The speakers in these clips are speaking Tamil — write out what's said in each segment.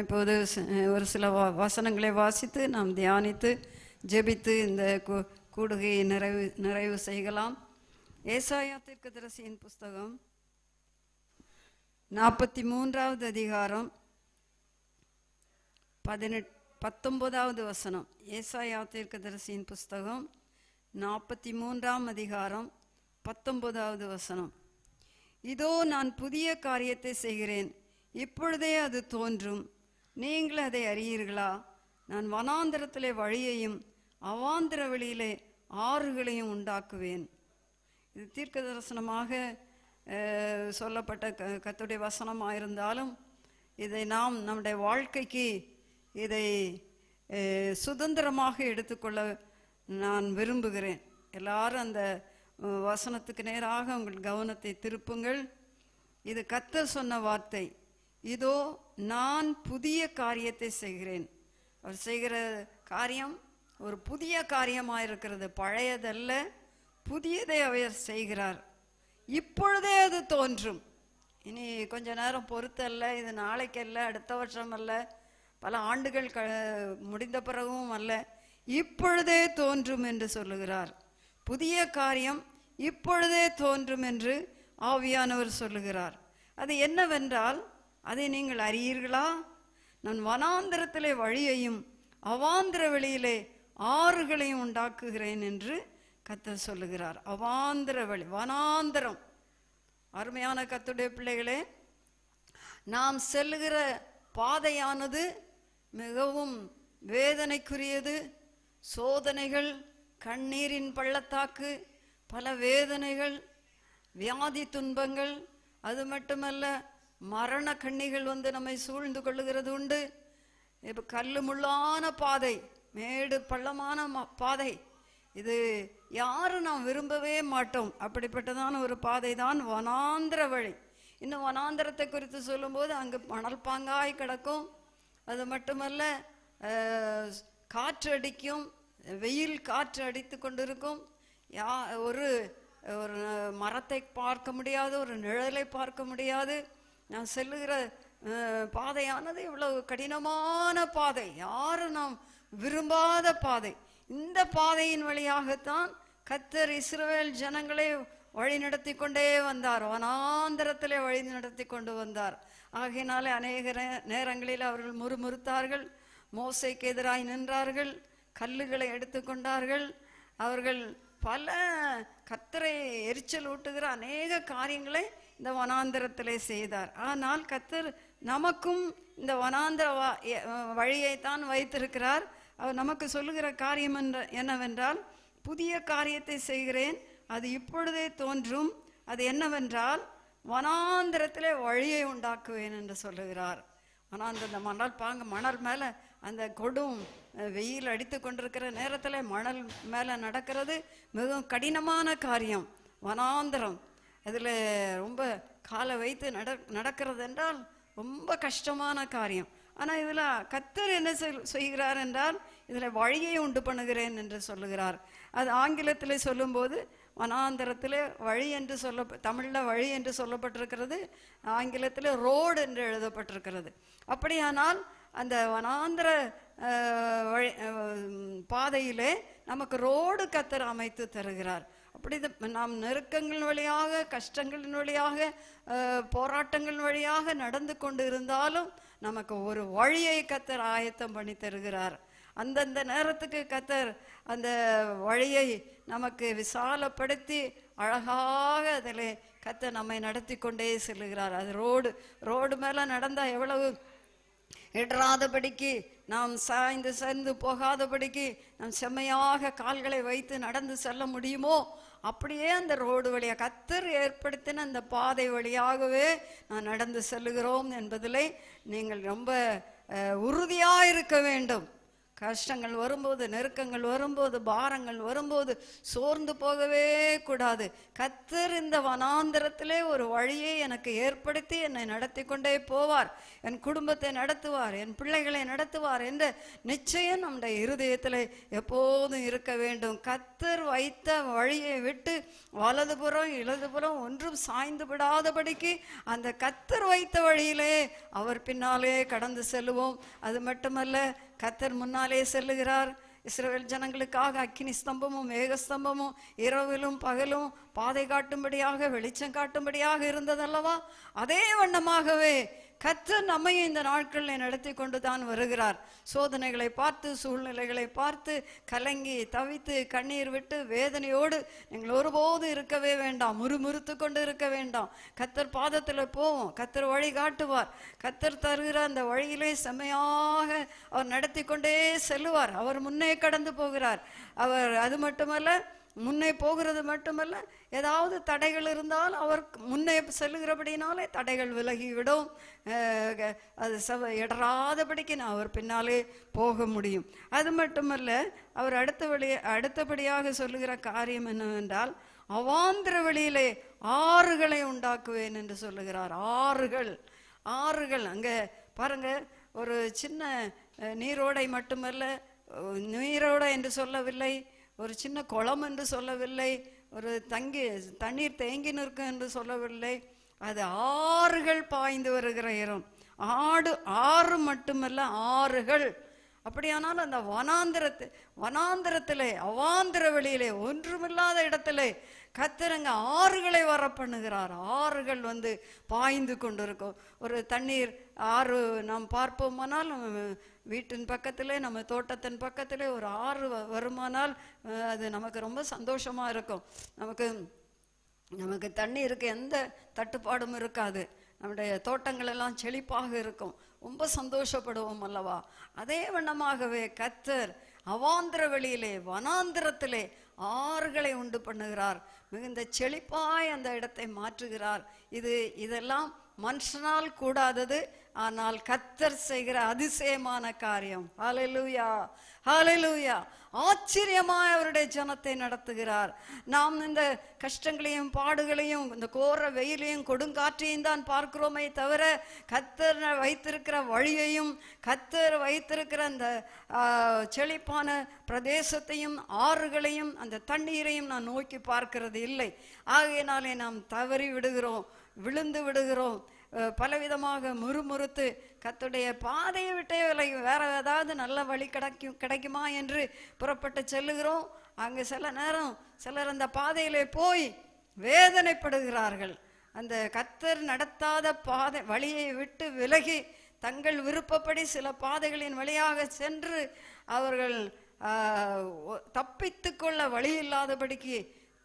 இப்போது ஒரு சில வசனங்களை வாசித்து நாம் தியானித்து ஜெபித்து இந்த கூடுகையை நிறைவு நிறைவு செய்யலாம் ஏசாயா தரசியின் புஸ்தகம் நாற்பத்தி மூன்றாவது அதிகாரம் பதினெட் பத்தொன்பதாவது வசனம் ஏசாயா தீர்க்கதரசியின் புஸ்தகம் நாற்பத்தி மூன்றாம் அதிகாரம் பத்தொன்பதாவது வசனம் இதோ நான் புதிய காரியத்தை செய்கிறேன் இப்பொழுதே அது தோன்றும் நீங்களும் அதை அறியீர்களா நான் வனாந்திரத்திலே வழியையும் அவாந்திர வெளியிலே ஆறுகளையும் உண்டாக்குவேன் இது தீர்க்க தரிசனமாக சொல்லப்பட்ட க கத்துடைய வசனமாக இருந்தாலும் இதை நாம் நம்முடைய வாழ்க்கைக்கு இதை சுதந்திரமாக எடுத்துக்கொள்ள நான் விரும்புகிறேன் எல்லாரும் அந்த வசனத்துக்கு நேராக உங்கள் கவனத்தை திருப்புங்கள் இது கத்த சொன்ன வார்த்தை இதோ நான் புதிய காரியத்தை செய்கிறேன் அவர் செய்கிற காரியம் ஒரு புதிய காரியமாக இருக்கிறது பழையதல்ல புதியதை அவர் செய்கிறார் இப்பொழுதே அது தோன்றும் இனி கொஞ்ச நேரம் பொறுத்தல்ல இது நாளைக்கல்ல அடுத்த வருஷம் அல்ல பல ஆண்டுகள் க முடிந்த பிறகும் அல்ல இப்பொழுதே தோன்றும் என்று சொல்லுகிறார் புதிய காரியம் இப்பொழுதே தோன்றும் என்று ஆவியானவர் சொல்லுகிறார் அது என்னவென்றால் அதை நீங்கள் அறியீர்களா நான் வனாந்திரத்திலே வழியையும் அவாந்திர வெளியிலே ஆறுகளையும் உண்டாக்குகிறேன் என்று கத்த சொல்லுகிறார் அவாந்திர வழி வனாந்திரம் அருமையான கத்துடைய பிள்ளைகளே நாம் செல்லுகிற பாதையானது மிகவும் வேதனைக்குரியது சோதனைகள் கண்ணீரின் பள்ளத்தாக்கு பல வேதனைகள் வியாதி துன்பங்கள் அது மட்டுமல்ல மரண கண்ணிகள் வந்து நம்மை சூழ்ந்து கொள்ளுகிறது உண்டு இப்போ கல்லு முள்ளான பாதை மேடு பள்ளமான பாதை இது யாரும் நாம் விரும்பவே மாட்டோம் அப்படிப்பட்டதான ஒரு பாதை தான் வனாந்திர வழி இந்த வனாந்திரத்தை குறித்து சொல்லும்போது அங்கு மணல் பாங்காய் கிடக்கும் அது மட்டுமல்ல காற்று அடிக்கும் வெயில் காற்று அடித்து கொண்டிருக்கும் யா ஒரு ஒரு மரத்தை பார்க்க முடியாது ஒரு நிழலை பார்க்க முடியாது நான் செல்லுகிற பாதையானது இவ்வளவு கடினமான பாதை யாரும் நாம் விரும்பாத பாதை இந்த பாதையின் வழியாகத்தான் கத்தர் இஸ்ரேல் ஜனங்களை வழி நடத்தி கொண்டே வந்தார் வனாந்தரத்திலே வழி நடத்தி கொண்டு வந்தார் ஆகையினாலே அநேக நேரங்களில் அவர்கள் முறுமுறுத்தார்கள் மோசைக்கு எதிராய் நின்றார்கள் கல்லுகளை எடுத்துக்கொண்டார்கள் அவர்கள் பல கத்தரை எரிச்சல் ஊட்டுகிற அநேக காரியங்களை இந்த வனாந்திரத்திலே செய்தார் ஆனால் கத்தர் நமக்கும் இந்த வனாந்திர வழியைத்தான் வைத்திருக்கிறார் அவர் நமக்கு சொல்லுகிற காரியம் என்ற என்னவென்றால் புதிய காரியத்தை செய்கிறேன் அது இப்பொழுதே தோன்றும் அது என்னவென்றால் வனாந்திரத்திலே வழியை உண்டாக்குவேன் என்று சொல்லுகிறார் ஆனால் அந்த மணல் பாங்க மணல் மேலே அந்த கொடும் வெயில் அடித்து கொண்டிருக்கிற நேரத்தில் மணல் மேலே நடக்கிறது மிகவும் கடினமான காரியம் வனாந்திரம் அதில் ரொம்ப காலை வைத்து நட நடக்கிறது என்றால் ரொம்ப கஷ்டமான காரியம் ஆனால் இதில் கத்தர் என்ன செய்கிறார் என்றால் இதில் வழியை உண்டு பண்ணுகிறேன் என்று சொல்லுகிறார் அது ஆங்கிலத்தில் சொல்லும்போது வனாந்தரத்தில் வழி என்று சொல்ல தமிழில் வழி என்று சொல்லப்பட்டிருக்கிறது ஆங்கிலத்தில் ரோடு என்று எழுதப்பட்டிருக்கிறது அப்படியானால் அந்த வனாந்திர வழி பாதையிலே நமக்கு ரோடு கத்தர் அமைத்து தருகிறார் அப்படி நாம் நெருக்கங்கள் வழியாக கஷ்டங்களின் வழியாக போராட்டங்கள் வழியாக நடந்து கொண்டு இருந்தாலும் நமக்கு ஒரு வழியை கத்தர் ஆயத்தம் பண்ணி தருகிறார் அந்தந்த நேரத்துக்கு கத்தர் அந்த வழியை நமக்கு விசாலப்படுத்தி அழகாக அதில் கத்தர் நம்மை நடத்தி கொண்டே செல்லுகிறார் அது ரோடு ரோடு மேலே நடந்தால் எவ்வளவு இடராதபடிக்கு நாம் சாய்ந்து சரிந்து போகாதபடிக்கு நாம் செம்மையாக கால்களை வைத்து நடந்து செல்ல முடியுமோ அப்படியே அந்த ரோடு வழியாக கத்தர் ஏற்படுத்தின அந்த பாதை வழியாகவே நாம் நடந்து செல்லுகிறோம் என்பதிலே நீங்கள் ரொம்ப உறுதியாக இருக்க வேண்டும் கஷ்டங்கள் வரும்போது நெருக்கங்கள் வரும்போது பாரங்கள் வரும்போது சோர்ந்து போகவே கூடாது கத்தர் இந்த வனாந்திரத்திலே ஒரு வழியை எனக்கு ஏற்படுத்தி என்னை நடத்தி கொண்டே போவார் என் குடும்பத்தை நடத்துவார் என் பிள்ளைகளை நடத்துவார் என்ற நிச்சயம் நம்முடைய இருதயத்தில் எப்போதும் இருக்க வேண்டும் கத்தர் வைத்த வழியை விட்டு வலதுபுறம் இலதுபுறம் ஒன்றும் சாய்ந்து விடாதபடிக்கு அந்த கத்தர் வைத்த வழியிலே அவர் பின்னாலே கடந்து செல்வோம் அது மட்டுமல்ல கத்தர் முன்னாலே செல்லுகிறார் இஸ்ரேல் ஜனங்களுக்காக அக்கினி ஸ்தம்பமும் மேகஸ்தம்பமும் இரவிலும் பகலும் பாதை காட்டும்படியாக வெளிச்சம் காட்டும்படியாக இருந்ததல்லவா அதே வண்ணமாகவே கத்து நம்மையும் இந்த நாட்களில் நடத்தி கொண்டு தான் வருகிறார் சோதனைகளை பார்த்து சூழ்நிலைகளை பார்த்து கலங்கி தவித்து கண்ணீர் விட்டு வேதனையோடு நீங்கள் ஒருபோது இருக்கவே வேண்டாம் முறுமுறுத்து கொண்டு இருக்க வேண்டாம் கத்தர் பாதத்தில் போவோம் கத்தர் வழி காட்டுவார் கத்தர் தருகிற அந்த வழியிலே செம்மையாக அவர் நடத்தி கொண்டே செல்லுவார் அவர் முன்னே கடந்து போகிறார் அவர் அது மட்டுமல்ல முன்னே போகிறது மட்டுமல்ல ஏதாவது தடைகள் இருந்தால் அவர் முன்னே செல்லுகிறபடினாலே தடைகள் விலகிவிடும் அது சவ இடராதபடிக்கு நான் அவர் பின்னாலே போக முடியும் அது மட்டுமல்ல அவர் அடுத்த வழி அடுத்தபடியாக சொல்லுகிற காரியம் என்னவென்றால் அவாந்திர வழியிலே ஆறுகளை உண்டாக்குவேன் என்று சொல்லுகிறார் ஆறுகள் ஆறுகள் அங்கே பாருங்க ஒரு சின்ன நீரோடை மட்டுமல்ல நீரோடை என்று சொல்லவில்லை ஒரு சின்ன குளம் என்று சொல்லவில்லை ஒரு தங்கி தண்ணீர் தேங்கி நிற்கும் என்று சொல்லவில்லை அது ஆறுகள் பாய்ந்து வருகிற இடம் ஆடு ஆறு மட்டுமல்ல ஆறுகள் அப்படியானால் அந்த வனாந்திரத்து வனாந்திரத்திலே அவாந்திர வெளியிலே ஒன்றுமில்லாத இடத்திலே கத்திரங்க ஆறுகளை வர பண்ணுகிறார் ஆறுகள் வந்து பாய்ந்து கொண்டிருக்கும் ஒரு தண்ணீர் ஆறு நாம் பார்ப்போமானால் வீட்டின் பக்கத்திலே நம்ம தோட்டத்தின் பக்கத்திலே ஒரு ஆறு வருமானால் அது நமக்கு ரொம்ப சந்தோஷமாக இருக்கும் நமக்கு நமக்கு தண்ணீருக்கு எந்த தட்டுப்பாடும் இருக்காது நம்முடைய தோட்டங்கள் எல்லாம் செழிப்பாக இருக்கும் ரொம்ப சந்தோஷப்படுவோம் அல்லவா அதே வண்ணமாகவே கத்தர் அவாந்திர வெளியிலே வனாந்திரத்திலே ஆறுகளை உண்டு பண்ணுகிறார் மிகுந்த செழிப்பாய் அந்த இடத்தை மாற்றுகிறார் இது இதெல்லாம் மனுஷனால் கூடாதது ஆனால் கத்தர் செய்கிற அதிசயமான காரியம் ஹாலலூயா ஹாலலூயா ஆச்சரியமாய் அவருடைய ஜனத்தை நடத்துகிறார் நாம் இந்த கஷ்டங்களையும் பாடுகளையும் இந்த கோர வெயிலையும் கொடுங்காற்றையும் தான் பார்க்கிறோமே தவிர கத்தர் வைத்திருக்கிற வழியையும் கத்தர் வைத்திருக்கிற அந்த செழிப்பான பிரதேசத்தையும் ஆறுகளையும் அந்த தண்ணீரையும் நான் நோக்கி பார்க்கிறது இல்லை ஆகையினாலே நாம் தவறி விடுகிறோம் விழுந்து விடுகிறோம் பலவிதமாக முறுமுறுத்து கத்துடைய பாதையை விட்டே விலை வேற ஏதாவது நல்ல வழி கிடைக்கும் கிடைக்குமா என்று புறப்பட்டு செல்லுகிறோம் அங்கே சில நேரம் சிலர் அந்த பாதையிலே போய் வேதனைப்படுகிறார்கள் அந்த கத்தர் நடத்தாத பாதை வழியை விட்டு விலகி தங்கள் விருப்பப்படி சில பாதைகளின் வழியாக சென்று அவர்கள் தப்பித்து கொள்ள வழி இல்லாதபடிக்கு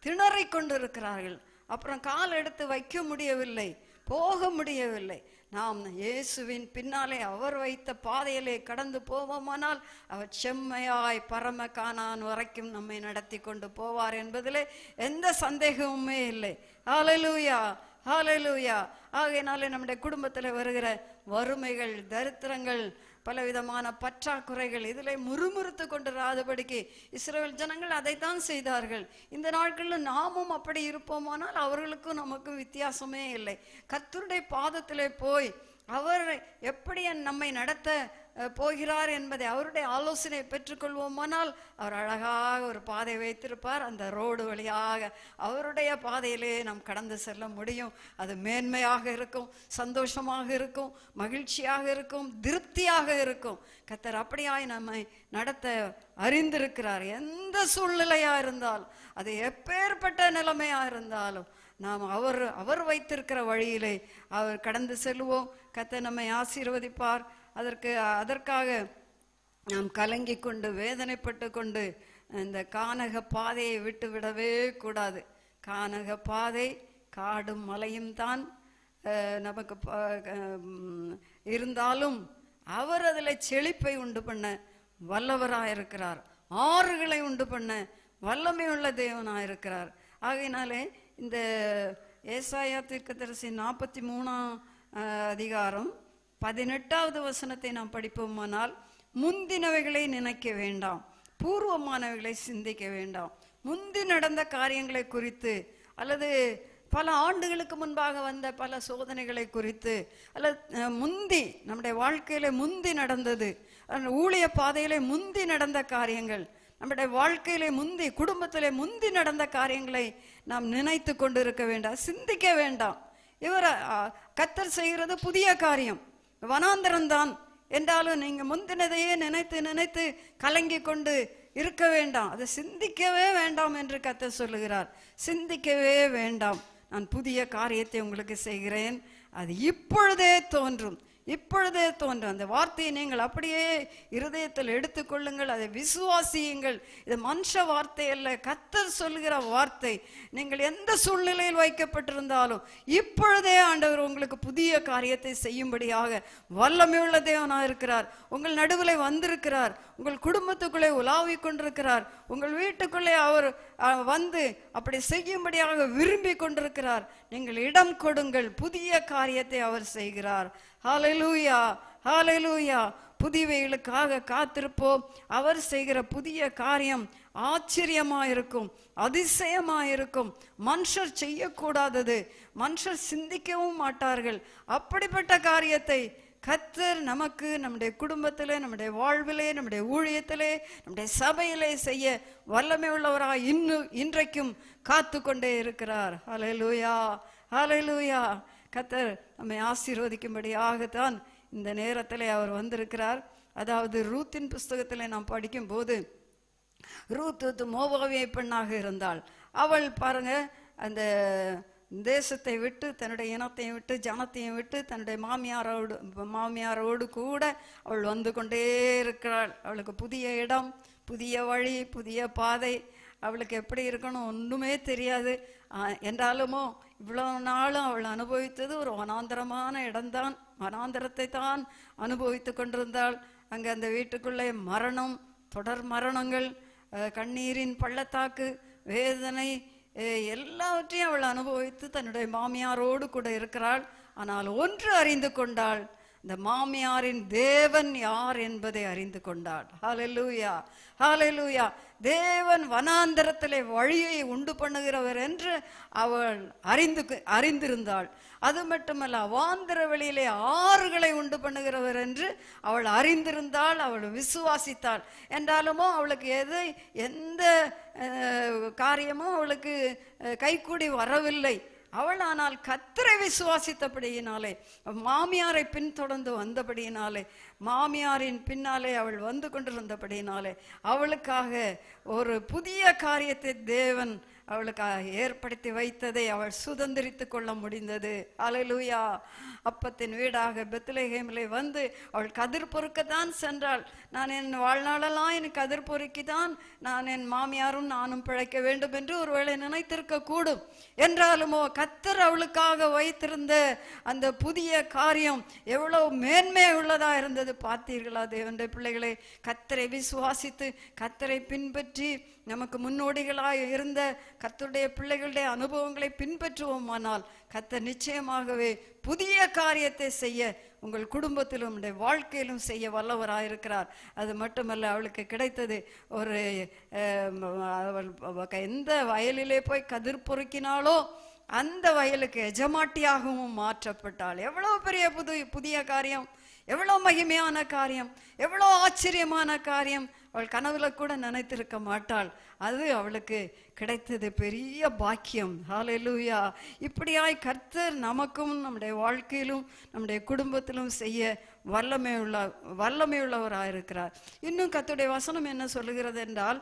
திணறிக் கொண்டிருக்கிறார்கள் அப்புறம் கால் எடுத்து வைக்க முடியவில்லை போக முடியவில்லை நாம் இயேசுவின் பின்னாலே அவர் வைத்த பாதையிலே கடந்து போவோமானால் அவர் செம்மையாய் பரம காணான் வரைக்கும் நம்மை நடத்தி கொண்டு போவார் என்பதிலே எந்த சந்தேகமுமே இல்லை ஆலலூயா ஆலலூயா ஆகையினாலே நம்முடைய குடும்பத்தில் வருகிற வறுமைகள் தரித்திரங்கள் பலவிதமான பற்றாக்குறைகள் இதில் முறுமுறுத்து கொண்டு ராதபடிக்கு இஸ்ரேல் ஜனங்கள் அதைத்தான் செய்தார்கள் இந்த நாட்களில் நாமும் அப்படி இருப்போமானால் அவர்களுக்கும் நமக்கும் வித்தியாசமே இல்லை கத்தருடைய பாதத்திலே போய் அவர் எப்படி நம்மை நடத்த போகிறார் என்பதை அவருடைய ஆலோசனை பெற்றுக்கொள்வோமானால் அவர் அழகாக ஒரு பாதை வைத்திருப்பார் அந்த ரோடு வழியாக அவருடைய பாதையிலே நாம் கடந்து செல்ல முடியும் அது மேன்மையாக இருக்கும் சந்தோஷமாக இருக்கும் மகிழ்ச்சியாக இருக்கும் திருப்தியாக இருக்கும் கத்தர் அப்படியாய் நம்மை நடத்த அறிந்திருக்கிறார் எந்த சூழ்நிலையாக இருந்தாலும் அது எப்பேற்பட்ட நிலைமையாக இருந்தாலும் நாம் அவர் அவர் வைத்திருக்கிற வழியிலே அவர் கடந்து செல்வோம் கத்தை நம்மை ஆசீர்வதிப்பார் அதற்கு அதற்காக நாம் கலங்கி கொண்டு வேதனைப்பட்டு கொண்டு இந்த கானக பாதையை விட்டு விடவே கூடாது கானக பாதை காடும் மலையும் தான் நமக்கு இருந்தாலும் அவர் அதில் செழிப்பை உண்டு பண்ண வல்லவராக இருக்கிறார் ஆறுகளை உண்டு பண்ண வல்லமை உள்ள தேவனாக இருக்கிறார் ஆகையினாலே இந்த ஏசாயா தீர்க்கதரிசி நாற்பத்தி மூணாம் அதிகாரம் பதினெட்டாவது வசனத்தை நாம் படிப்போமானால் முந்தினவைகளை நினைக்க வேண்டாம் பூர்வமானவைகளை சிந்திக்க வேண்டாம் முந்தி நடந்த காரியங்களை குறித்து அல்லது பல ஆண்டுகளுக்கு முன்பாக வந்த பல சோதனைகளை குறித்து அல்லது முந்தி நம்முடைய வாழ்க்கையில முந்தி நடந்தது ஊழிய பாதையிலே முந்தி நடந்த காரியங்கள் நம்முடைய வாழ்க்கையிலே முந்தி குடும்பத்திலே முந்தி நடந்த காரியங்களை நாம் நினைத்து கொண்டிருக்க இருக்க வேண்டாம் சிந்திக்க வேண்டாம் இவர் கத்தர் செய்கிறது புதிய காரியம் தான் என்றாலும் நீங்கள் முந்தினதையே நினைத்து நினைத்து கலங்கி கொண்டு இருக்க வேண்டாம் அதை சிந்திக்கவே வேண்டாம் என்று கத்த சொல்லுகிறார் சிந்திக்கவே வேண்டாம் நான் புதிய காரியத்தை உங்களுக்கு செய்கிறேன் அது இப்பொழுதே தோன்றும் இப்பொழுதே தோன்றும் அந்த வார்த்தையை நீங்கள் அப்படியே இருதயத்தில் எடுத்துக்கொள்ளுங்கள் அதை விசுவாசியுங்கள் இது மனுஷ வார்த்தை அல்ல கத்தர் சொல்கிற வார்த்தை நீங்கள் எந்த சூழ்நிலையில் வைக்கப்பட்டிருந்தாலும் இப்பொழுதே ஆண்டவர் உங்களுக்கு புதிய காரியத்தை செய்யும்படியாக வல்லமையுள்ள தேவனாக இருக்கிறார் உங்கள் நடுவில் வந்திருக்கிறார் உங்கள் குடும்பத்துக்குள்ளே உலாவி கொண்டிருக்கிறார் உங்கள் வீட்டுக்குள்ளே அவர் வந்து அப்படி செய்யும்படியாக விரும்பி கொண்டிருக்கிறார் நீங்கள் இடம் கொடுங்கள் புதிய காரியத்தை அவர் செய்கிறார் ஹாலலூயா ஹாலலூயா புதிவைகளுக்காக காத்திருப்போம் அவர் செய்கிற புதிய காரியம் ஆச்சரியமாயிருக்கும் அதிசயமாயிருக்கும் மனுஷர் செய்யக்கூடாதது மனுஷர் சிந்திக்கவும் மாட்டார்கள் அப்படிப்பட்ட காரியத்தை கத்தர் நமக்கு நம்முடைய குடும்பத்தில் நம்முடைய வாழ்விலே நம்முடைய ஊழியத்திலே நம்முடைய சபையிலே செய்ய வல்லமை உள்ளவராக இன்னும் இன்றைக்கும் காத்து கொண்டே இருக்கிறார் ஹலலூயா ஹலலூயா கத்தர் நம்மை ஆசீர்வதிக்கும்படியாகத்தான் இந்த நேரத்தில் அவர் வந்திருக்கிறார் அதாவது ரூத்தின் புஸ்தகத்தில் நாம் படிக்கும்போது ரூத்து மோபாவிய பெண்ணாக இருந்தாள் அவள் பாருங்க அந்த தேசத்தை விட்டு தன்னுடைய இனத்தையும் விட்டு ஜனத்தையும் விட்டு தன்னுடைய மாமியாரோடு மாமியாரோடு கூட அவள் வந்து கொண்டே இருக்கிறாள் அவளுக்கு புதிய இடம் புதிய வழி புதிய பாதை அவளுக்கு எப்படி இருக்கணும் ஒன்றுமே தெரியாது என்றாலுமோ இவ்வளோ நாளும் அவள் அனுபவித்தது ஒரு வனாந்தரமான இடம்தான் வனாந்தரத்தை தான் அனுபவித்து கொண்டிருந்தாள் அங்கே அந்த வீட்டுக்குள்ளே மரணம் தொடர் மரணங்கள் கண்ணீரின் பள்ளத்தாக்கு வேதனை எல்லாவற்றையும் அவள் அனுபவித்து தன்னுடைய மாமியாரோடு கூட இருக்கிறாள் ஆனால் ஒன்று அறிந்து கொண்டாள் இந்த மாமியாரின் தேவன் யார் என்பதை அறிந்து கொண்டாள் ஹாலலூயா ஹாலலூயா தேவன் வனாந்தரத்திலே வழியை உண்டு பண்ணுகிறவர் என்று அவள் அறிந்து அறிந்திருந்தாள் அது மட்டுமல்ல அவாந்திர வெளியிலே ஆறுகளை உண்டு பண்ணுகிறவர் என்று அவள் அறிந்திருந்தாள் அவள் விசுவாசித்தாள் என்றாலுமோ அவளுக்கு எது எந்த காரியமும் அவளுக்கு கைக்கூடி வரவில்லை அவள் ஆனால் கத்திரை விசுவாசித்தபடியினாலே மாமியாரை பின்தொடர்ந்து வந்தபடியினாலே மாமியாரின் பின்னாலே அவள் வந்து கொண்டிருந்தபடியினாலே அவளுக்காக ஒரு புதிய காரியத்தை தேவன் அவளுக்கு ஏற்படுத்தி வைத்ததை அவள் சுதந்திரித்து கொள்ள முடிந்தது அலலூயா அப்பத்தின் வீடாக பெத்லஹேமிலே வந்து அவள் கதிர் பொறுக்கத்தான் சென்றாள் நான் என் வாழ்நாளெல்லாம் என் கதிர் பொறுக்கி தான் நான் என் மாமியாரும் நானும் பிழைக்க வேண்டும் என்று ஒருவேளை நினைத்திருக்க கூடும் என்றாலுமோ கத்தர் அவளுக்காக வைத்திருந்த அந்த புதிய காரியம் எவ்வளோ மேன்மை உள்ளதா இருந்தது பார்த்தீர்களா தேவன்ற பிள்ளைகளை கத்தரை விசுவாசித்து கத்தரை பின்பற்றி நமக்கு முன்னோடிகளாக இருந்த கத்தருடைய பிள்ளைகளுடைய அனுபவங்களை பின்பற்றுவோமானால் கத்த நிச்சயமாகவே புதிய காரியத்தை செய்ய உங்கள் குடும்பத்திலும் உடைய வாழ்க்கையிலும் செய்ய வல்லவராக இருக்கிறார் அது மட்டுமல்ல அவளுக்கு கிடைத்தது ஒரு அவள் எந்த வயலிலே போய் கதிர் பொறுக்கினாலோ அந்த வயலுக்கு எஜமாட்டியாகவும் மாற்றப்பட்டாள் எவ்வளோ பெரிய புது புதிய காரியம் எவ்வளோ மகிமையான காரியம் எவ்வளோ ஆச்சரியமான காரியம் அவள் கனவுல கூட நினைத்திருக்க மாட்டாள் அது அவளுக்கு கிடைத்தது பெரிய பாக்கியம் ஹாலெலூயா இப்படியாய் கர்த்தர் நமக்கும் நம்முடைய வாழ்க்கையிலும் நம்முடைய குடும்பத்திலும் செய்ய வல்லமை உள்ள வல்லமை உள்ளவராக இருக்கிறார் இன்னும் கத்துடைய வசனம் என்ன சொல்லுகிறது என்றால்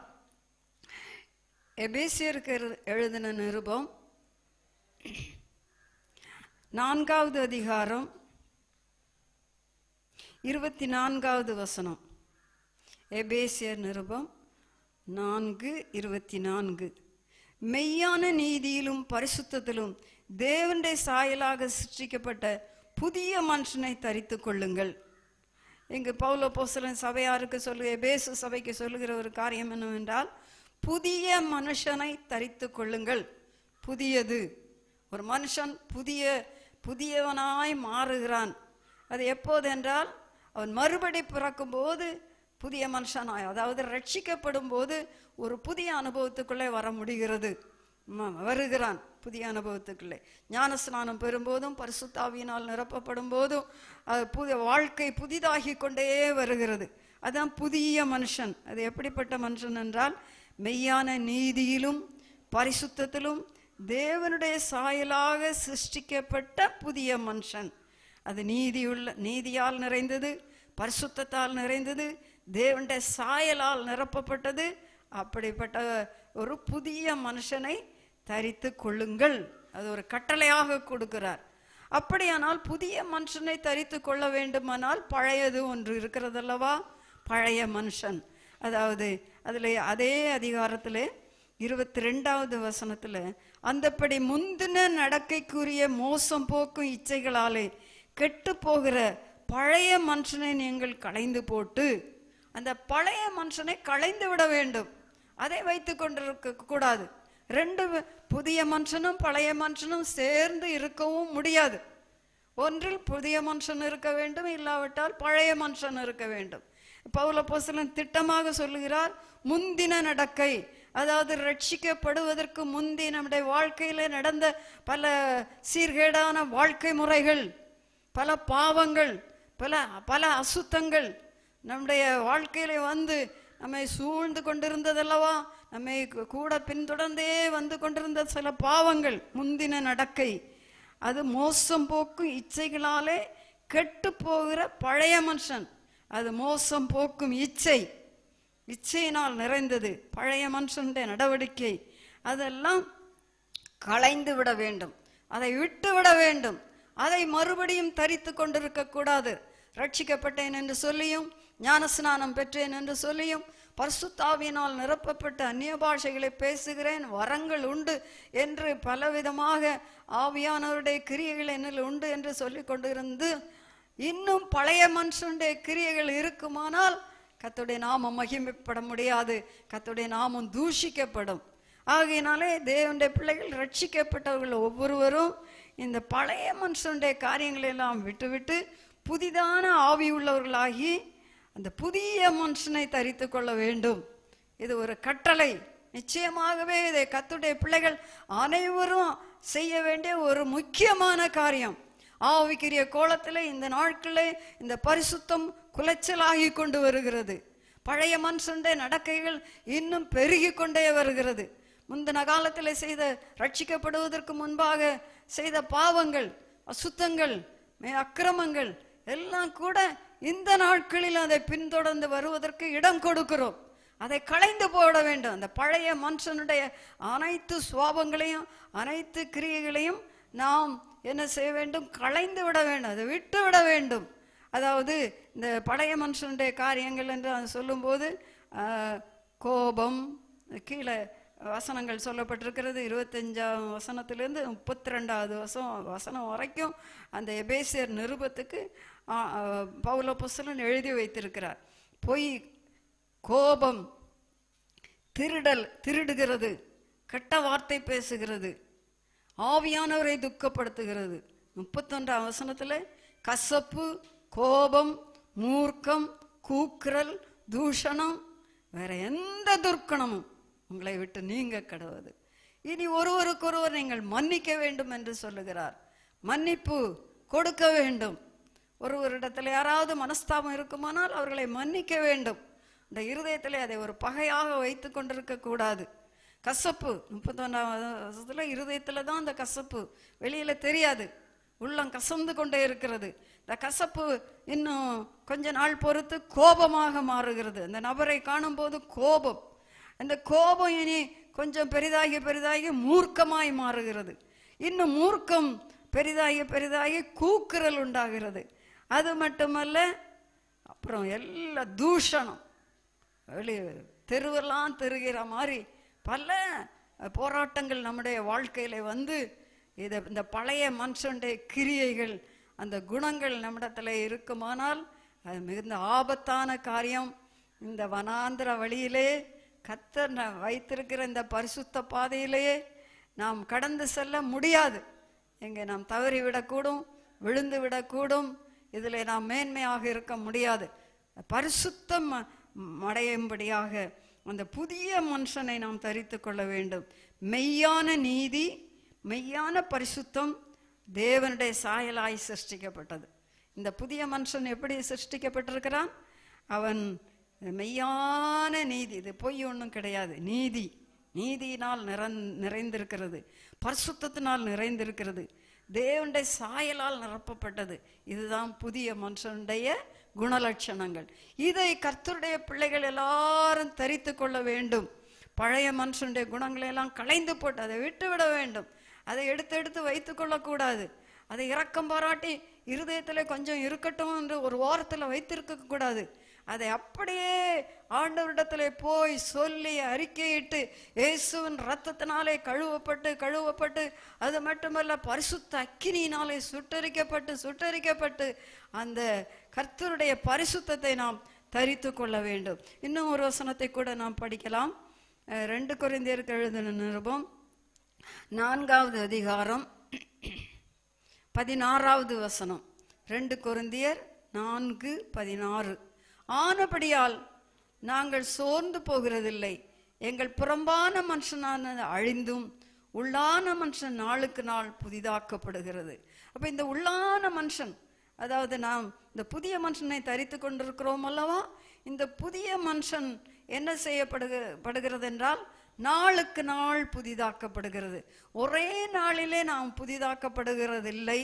எபேசியருக்கு எழுதின நிருபம் நான்காவது அதிகாரம் இருபத்தி நான்காவது வசனம் எபேசியர் நிருபம் நான்கு இருபத்தி நான்கு மெய்யான நீதியிலும் பரிசுத்தத்திலும் தேவனுடைய சாயலாக சிருஷ்டிக்கப்பட்ட புதிய மனுஷனை தரித்து கொள்ளுங்கள் இங்கு பௌல போசலன் சபையாருக்கு சொல்லு எபேசு சபைக்கு சொல்லுகிற ஒரு காரியம் என்னவென்றால் புதிய மனுஷனை தரித்து கொள்ளுங்கள் புதியது ஒரு மனுஷன் புதிய புதியவனாய் மாறுகிறான் அது எப்போதென்றால் அவன் மறுபடி பிறக்கும்போது புதிய மனுஷனாய் அதாவது ரட்சிக்கப்படும் போது ஒரு புதிய அனுபவத்துக்குள்ளே வர முடிகிறது வருகிறான் புதிய அனுபவத்துக்குள்ளே ஞானஸ்நானம் பெறும்போதும் பரிசுத்தாவியினால் நிரப்பப்படும் போதும் அது புதிய வாழ்க்கை புதிதாகி கொண்டே வருகிறது அதான் புதிய மனுஷன் அது எப்படிப்பட்ட மனுஷன் என்றால் மெய்யான நீதியிலும் பரிசுத்தத்திலும் தேவனுடைய சாயலாக சிருஷ்டிக்கப்பட்ட புதிய மனுஷன் அது நீதியுள்ள நீதியால் நிறைந்தது பரிசுத்தத்தால் நிறைந்தது தேவனுடைய சாயலால் நிரப்பப்பட்டது அப்படிப்பட்ட ஒரு புதிய மனுஷனை தரித்து கொள்ளுங்கள் அது ஒரு கட்டளையாக கொடுக்கிறார் அப்படியானால் புதிய மனுஷனை தரித்து கொள்ள வேண்டுமானால் பழையது ஒன்று இருக்கிறதல்லவா பழைய மனுஷன் அதாவது அதில் அதே அதிகாரத்தில் இருபத்தி ரெண்டாவது வசனத்தில் அந்தப்படி முந்தின நடக்கைக்குரிய மோசம் போக்கும் இச்சைகளாலே கெட்டு போகிற பழைய மனுஷனை நீங்கள் களைந்து போட்டு அந்த பழைய மனுஷனை களைந்து விட வேண்டும் அதை வைத்து கொண்டிருக்க கூடாது ரெண்டு புதிய மனுஷனும் பழைய மனுஷனும் சேர்ந்து இருக்கவும் முடியாது ஒன்றில் புதிய மனுஷன் இருக்க வேண்டும் இல்லாவிட்டால் பழைய மனுஷன் இருக்க வேண்டும் பவுல போசலன் திட்டமாக சொல்லுகிறார் முந்தின நடக்கை அதாவது ரட்சிக்கப்படுவதற்கு முந்தி நம்முடைய வாழ்க்கையில நடந்த பல சீர்கேடான வாழ்க்கை முறைகள் பல பாவங்கள் பல பல அசுத்தங்கள் நம்முடைய வாழ்க்கையில வந்து நம்மை சூழ்ந்து கொண்டிருந்ததல்லவா நம்மை கூட பின்தொடர்ந்தே வந்து கொண்டிருந்த சில பாவங்கள் முந்தின நடக்கை அது மோசம் போக்கும் இச்சைகளாலே கெட்டு போகிற பழைய மனுஷன் அது மோசம் போக்கும் இச்சை இச்சையினால் நிறைந்தது பழைய மனுஷனுடைய நடவடிக்கை அதெல்லாம் களைந்து விட வேண்டும் அதை விட்டு விட வேண்டும் அதை மறுபடியும் தரித்து கொண்டிருக்க கூடாது ரட்சிக்கப்பட்டேன் என்று சொல்லியும் ஞானஸ்நானம் பெற்றேன் என்று சொல்லியும் பர்சுத்தாவினால் நிரப்பப்பட்ட அந்நிய பாஷைகளை பேசுகிறேன் வரங்கள் உண்டு என்று பலவிதமாக ஆவியானவருடைய கிரியைகள் என்னில் உண்டு என்று சொல்லி கொண்டிருந்து இன்னும் பழைய மனுஷனுடைய கிரியைகள் இருக்குமானால் கத்துடைய நாமம் மகிமைப்பட முடியாது கத்துடைய நாமம் தூஷிக்கப்படும் ஆகையினாலே தேவனுடைய பிள்ளைகள் ரட்சிக்கப்பட்டவர்கள் ஒவ்வொருவரும் இந்த பழைய மனுஷனுடைய காரியங்களெல்லாம் விட்டுவிட்டு புதிதான ஆவி உள்ளவர்களாகி அந்த புதிய மனுஷனை தரித்து கொள்ள வேண்டும் இது ஒரு கட்டளை நிச்சயமாகவே இதை கத்துடைய பிள்ளைகள் அனைவரும் செய்ய வேண்டிய ஒரு முக்கியமான காரியம் ஆவிக்குரிய கோலத்தில் இந்த நாட்களில் இந்த பரிசுத்தம் குலைச்சலாகி கொண்டு வருகிறது பழைய மனுஷனுடைய நடக்கைகள் இன்னும் பெருகி கொண்டே வருகிறது முந்தின காலத்தில் செய்த ரட்சிக்கப்படுவதற்கு முன்பாக செய்த பாவங்கள் அசுத்தங்கள் அக்கிரமங்கள் எல்லாம் கூட இந்த நாட்களில் அதை பின்தொடர்ந்து வருவதற்கு இடம் கொடுக்கிறோம் அதை களைந்து போட வேண்டும் அந்த பழைய மனுஷனுடைய அனைத்து சுவாபங்களையும் அனைத்து கிரியைகளையும் நாம் என்ன செய்ய வேண்டும் களைந்து விட வேண்டும் அதை விட்டு விட வேண்டும் அதாவது இந்த பழைய மனுஷனுடைய காரியங்கள் என்று அது சொல்லும்போது கோபம் கீழே வசனங்கள் சொல்லப்பட்டிருக்கிறது இருபத்தஞ்சாம் வசனத்திலேருந்து முப்பத்தி ரெண்டாவது வசம் வசனம் வரைக்கும் அந்த எபேசியர் நிருபத்துக்கு பவுல புஸ்தலன் எழுதி வைத்திருக்கிறார் பொய் கோபம் திருடல் திருடுகிறது கெட்ட வார்த்தை பேசுகிறது ஆவியானவரை துக்கப்படுத்துகிறது முப்பத்தொன்றாம் வசனத்தில் கசப்பு கோபம் மூர்க்கம் கூக்குரல் தூஷணம் வேற எந்த துர்க்கணமும் உங்களை விட்டு நீங்க கடவுது இனி ஒருவருக்கொருவர் நீங்கள் மன்னிக்க வேண்டும் என்று சொல்லுகிறார் மன்னிப்பு கொடுக்க வேண்டும் ஒரு இடத்துல யாராவது மனஸ்தாபம் இருக்குமானால் அவர்களை மன்னிக்க வேண்டும் இந்த இருதயத்தில் அதை ஒரு பகையாக வைத்து கொண்டிருக்க கூடாது கசப்பு முப்பத்தொன்றாவது வருஷத்தில் இருதயத்தில் தான் அந்த கசப்பு வெளியில் தெரியாது உள்ளம் கசந்து கொண்டே இருக்கிறது இந்த கசப்பு இன்னும் கொஞ்ச நாள் பொறுத்து கோபமாக மாறுகிறது அந்த நபரை காணும்போது கோபம் அந்த கோபம் இனி கொஞ்சம் பெரிதாகி பெரிதாகி மூர்க்கமாய் மாறுகிறது இன்னும் மூர்க்கம் பெரிதாகி பெரிதாகி கூக்குரல் உண்டாகிறது அது மட்டுமல்ல அப்புறம் எல்லா தூஷணம் வெளி தெருவெல்லாம் தெருகிற மாதிரி பல போராட்டங்கள் நம்முடைய வாழ்க்கையில் வந்து இதை இந்த பழைய மனுஷனுடைய கிரியைகள் அந்த குணங்கள் நம்மிடத்தில் இருக்குமானால் அது மிகுந்த ஆபத்தான காரியம் இந்த வனாந்திர வழியிலே கத்தர் வைத்திருக்கிற இந்த பரிசுத்த பாதையிலேயே நாம் கடந்து செல்ல முடியாது எங்கே நாம் தவறி விடக்கூடும் விழுந்து விடக்கூடும் இதில் நாம் மேன்மையாக இருக்க முடியாது பரிசுத்தம் அடையும்படியாக அந்த புதிய மனுஷனை நாம் தரித்து கொள்ள வேண்டும் மெய்யான நீதி மெய்யான பரிசுத்தம் தேவனுடைய சாயலாய் சிருஷ்டிக்கப்பட்டது இந்த புதிய மனுஷன் எப்படி சிருஷ்டிக்கப்பட்டிருக்கிறான் அவன் மெய்யான நீதி இது பொய் ஒன்றும் கிடையாது நீதி நீதியினால் நிறந் நிறைந்திருக்கிறது பரிசுத்தத்தினால் நிறைந்திருக்கிறது தேவனுடைய சாயலால் நிரப்பப்பட்டது இதுதான் புதிய மனுஷனுடைய குணலட்சணங்கள் இதை கர்த்தருடைய பிள்ளைகள் எல்லாரும் தரித்து கொள்ள வேண்டும் பழைய மனுஷனுடைய குணங்களை எல்லாம் களைந்து போட்டு அதை விட்டு விட வேண்டும் அதை எடுத்து எடுத்து வைத்து கொள்ளக்கூடாது அதை இறக்கம் பாராட்டி இருதயத்தில் கொஞ்சம் இருக்கட்டும் என்று ஒரு ஓரத்தில் வைத்திருக்க கூடாது அதை அப்படியே ஆண்டவரிடத்துல போய் சொல்லி அறிக்கையிட்டு இயேசுவின் ரத்தத்தினாலே கழுவப்பட்டு கழுவப்பட்டு அது மட்டுமல்ல பரிசுத்த அக்கினியினாலே சுட்டரிக்கப்பட்டு சுட்டரிக்கப்பட்டு அந்த கர்த்தருடைய பரிசுத்தத்தை நாம் தரித்து கொள்ள வேண்டும் இன்னும் ஒரு வசனத்தை கூட நாம் படிக்கலாம் ரெண்டு குறைந்தேருக்கு எழுதின நிருபம் நான்காவது அதிகாரம் பதினாறாவது வசனம் ரெண்டு குருந்தியர் நான்கு பதினாறு ஆனபடியால் நாங்கள் சோர்ந்து போகிறதில்லை எங்கள் புறம்பான மனுஷனான அழிந்தும் உள்ளான மனுஷன் நாளுக்கு நாள் புதிதாக்கப்படுகிறது அப்போ இந்த உள்ளான மனுஷன் அதாவது நாம் இந்த புதிய மனுஷனை தரித்து கொண்டிருக்கிறோம் அல்லவா இந்த புதிய மனுஷன் என்ன செய்யப்படுக படுகிறது என்றால் நாளுக்கு நாள் புதிதாக்கப்படுகிறது ஒரே நாளிலே நாம் புதிதாக்கப்படுகிறதில்லை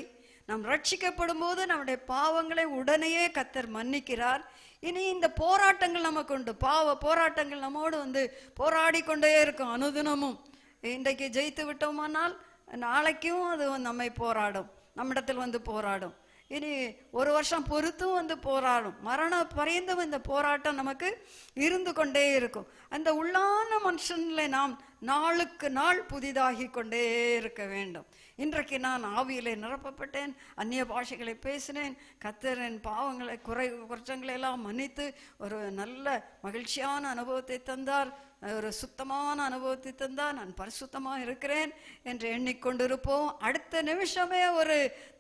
நாம் ரட்சிக்கப்படும் போது நம்முடைய பாவங்களை உடனேயே கத்தர் மன்னிக்கிறார் இனி இந்த போராட்டங்கள் நமக்கு உண்டு பாவ போராட்டங்கள் நம்மோடு வந்து போராடி கொண்டே இருக்கும் அனுதினமும் இன்றைக்கு ஜெயித்து விட்டோமானால் நாளைக்கும் அது நம்மை போராடும் நம்மிடத்தில் வந்து போராடும் இனி ஒரு வருஷம் பொறுத்தும் வந்து போராடும் மரண பறைந்தும் இந்த போராட்டம் நமக்கு இருந்து கொண்டே இருக்கும் அந்த உள்ளான மனுஷனில் நாம் நாளுக்கு நாள் புதிதாகி கொண்டே இருக்க வேண்டும் இன்றைக்கு நான் ஆவியிலே நிரப்பப்பட்டேன் அந்நிய பாஷைகளை பேசினேன் கத்தரின் பாவங்களை குறை குற்றங்களை எல்லாம் மன்னித்து ஒரு நல்ல மகிழ்ச்சியான அனுபவத்தை தந்தார் ஒரு சுத்தமான அனுபவத்தை தந்தால் நான் பரிசுத்தமாக இருக்கிறேன் என்று எண்ணிக்கொண்டிருப்போம் அடுத்த நிமிஷமே ஒரு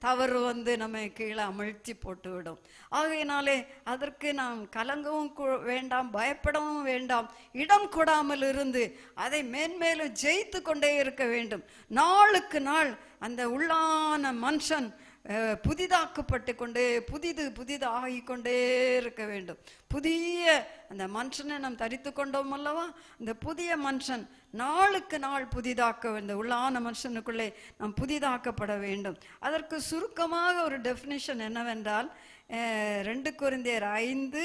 தவறு வந்து நம்மை கீழே அமிழ்த்தி போட்டுவிடும் ஆகையினாலே அதற்கு நாம் கலங்கவும் வேண்டாம் பயப்படவும் வேண்டாம் இடம் கூடாமல் இருந்து அதை மேன்மேலும் ஜெயித்து கொண்டே இருக்க வேண்டும் நாளுக்கு நாள் அந்த உள்ளான மனுஷன் புதிதாக்கப்பட்டு கொண்டே புதிது புதிதாகி கொண்டே இருக்க வேண்டும் புதிய அந்த மனுஷனை நாம் தரித்து கொண்டோம் அல்லவா இந்த புதிய மனுஷன் நாளுக்கு நாள் புதிதாக்க வேண்டும் உள்ளான மனுஷனுக்குள்ளே நாம் புதிதாக்கப்பட வேண்டும் அதற்கு சுருக்கமாக ஒரு டெஃபினிஷன் என்னவென்றால் ரெண்டு குறைந்தர் ஐந்து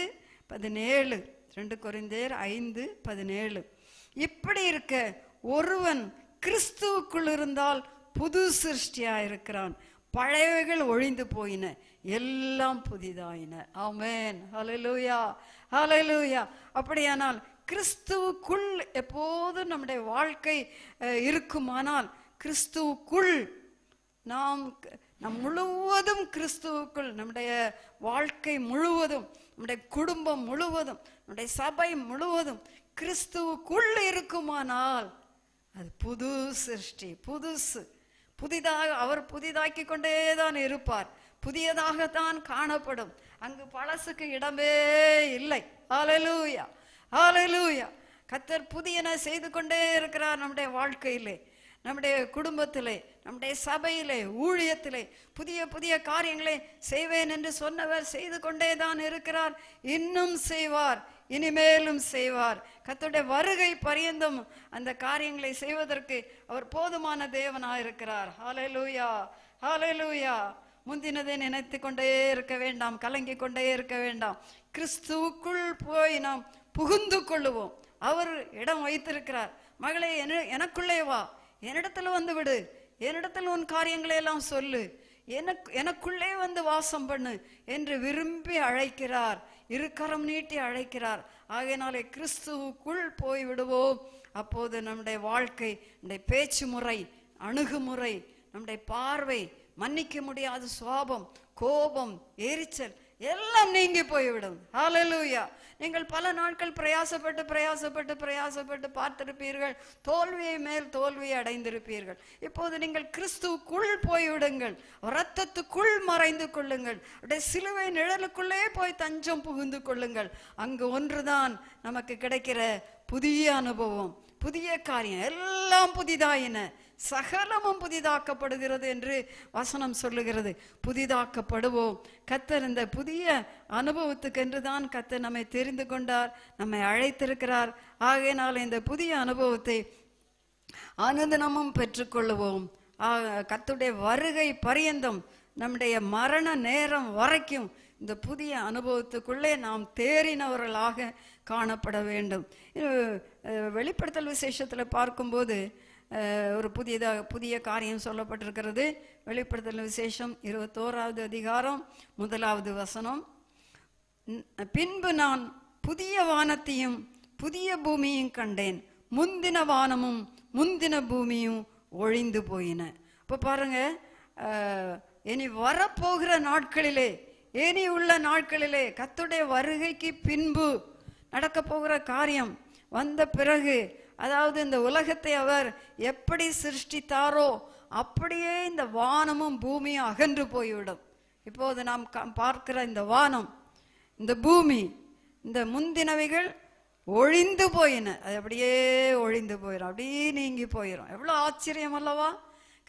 பதினேழு ரெண்டு குறைந்தர் ஐந்து பதினேழு இப்படி இருக்க ஒருவன் கிறிஸ்துவுக்குள் இருந்தால் புது சிருஷ்டியாக இருக்கிறான் பழையவைகள் ஒழிந்து போயின எல்லாம் புதிதாயின ஆமேன் ஹலலூயா ஹலலூயா அப்படியானால் கிறிஸ்துவுக்குள் எப்போதும் நம்முடைய வாழ்க்கை இருக்குமானால் கிறிஸ்துவுக்குள் நாம் நம் முழுவதும் கிறிஸ்துவுக்குள் நம்முடைய வாழ்க்கை முழுவதும் நம்முடைய குடும்பம் முழுவதும் நம்முடைய சபை முழுவதும் கிறிஸ்துவுக்குள் இருக்குமானால் அது புது சிருஷ்டி புதுசு புதிதாக அவர் புதிதாக்கி கொண்டே தான் இருப்பார் புதியதாகத்தான் காணப்படும் அங்கு பழசுக்கு இடமே இல்லை ஆலலூயா ஆலலூயா கத்தர் புதியன செய்து கொண்டே இருக்கிறார் நம்முடைய வாழ்க்கையிலே நம்முடைய குடும்பத்திலே நம்முடைய சபையிலே ஊழியத்திலே புதிய புதிய காரியங்களை செய்வேன் என்று சொன்னவர் செய்து கொண்டே தான் இருக்கிறார் இன்னும் செய்வார் இனிமேலும் செய்வார் கத்துடைய வருகை பரியந்தும் அந்த காரியங்களை செய்வதற்கு அவர் போதுமான தேவனாயிருக்கிறார் ஹாலே லூயா ஹாலே லூயா முந்தினதை நினைத்து கொண்டே இருக்க வேண்டாம் கலங்கி கொண்டே இருக்க வேண்டாம் கிறிஸ்துவுக்குள் போய் நாம் புகுந்து கொள்ளுவோம் அவர் இடம் வைத்திருக்கிறார் மகளே என எனக்குள்ளே வா என்னிடத்துல வந்து விடு என்னிடத்தில் உன் காரியங்களை எல்லாம் சொல்லு எனக்கு எனக்குள்ளே வந்து வாசம் பண்ணு என்று விரும்பி அழைக்கிறார் இருக்கரம் நீட்டி அழைக்கிறார் ஆகையினாலே கிறிஸ்துவுக்குள் போய்விடுவோம் அப்போது நம்முடைய வாழ்க்கை நம்முடைய பேச்சு முறை அணுகுமுறை நம்முடைய பார்வை மன்னிக்க முடியாத சுவாபம் கோபம் எரிச்சல் எல்லாம் நீங்கி போய்விடும் ஹாலலூயா நீங்கள் பல நாட்கள் பிரயாசப்பட்டு பிரயாசப்பட்டு பிரயாசப்பட்டு பார்த்திருப்பீர்கள் தோல்வியை மேல் தோல்வியை அடைந்திருப்பீர்கள் இப்போது நீங்கள் கிறிஸ்துவுக்குள் போய்விடுங்கள் ரத்தத்துக்குள் மறைந்து கொள்ளுங்கள் அப்படியே சிலுவை நிழலுக்குள்ளே போய் தஞ்சம் புகுந்து கொள்ளுங்கள் அங்கு ஒன்றுதான் நமக்கு கிடைக்கிற புதிய அனுபவம் புதிய காரியம் எல்லாம் புதிதாயின சகலமும் புதிதாக்கப்படுகிறது என்று வசனம் சொல்லுகிறது புதிதாக்கப்படுவோம் கத்தர் இந்த புதிய அனுபவத்துக்கென்று தான் கத்தர் நம்மை தெரிந்து கொண்டார் நம்மை அழைத்திருக்கிறார் ஆகையினால் இந்த புதிய அனுபவத்தை அனுதினமும் பெற்றுக்கொள்ளுவோம் கத்துடைய வருகை பரியந்தம் நம்முடைய மரண நேரம் வரைக்கும் இந்த புதிய அனுபவத்துக்குள்ளே நாம் தேறினவர்களாக காணப்பட வேண்டும் வெளிப்படுத்தல் விசேஷத்தில் பார்க்கும்போது ஒரு புதியதாக புதிய காரியம் சொல்லப்பட்டிருக்கிறது வெளிப்படுத்தல் விசேஷம் இருபத்தோராவது அதிகாரம் முதலாவது வசனம் பின்பு நான் புதிய வானத்தையும் புதிய பூமியும் கண்டேன் முந்தின வானமும் முந்தின பூமியும் ஒழிந்து போயின இப்போ பாருங்க இனி வரப்போகிற நாட்களிலே இனி உள்ள நாட்களிலே கத்துடைய வருகைக்கு பின்பு நடக்க போகிற காரியம் வந்த பிறகு அதாவது இந்த உலகத்தை அவர் எப்படி சிருஷ்டித்தாரோ அப்படியே இந்த வானமும் பூமியும் அகன்று போய்விடும் இப்போது நாம் பார்க்கிற இந்த வானம் இந்த பூமி இந்த முந்தினவைகள் ஒழிந்து போயின அது அப்படியே ஒழிந்து போயிடும் அப்படியே நீங்கி போயிடும் எவ்வளோ ஆச்சரியம் அல்லவா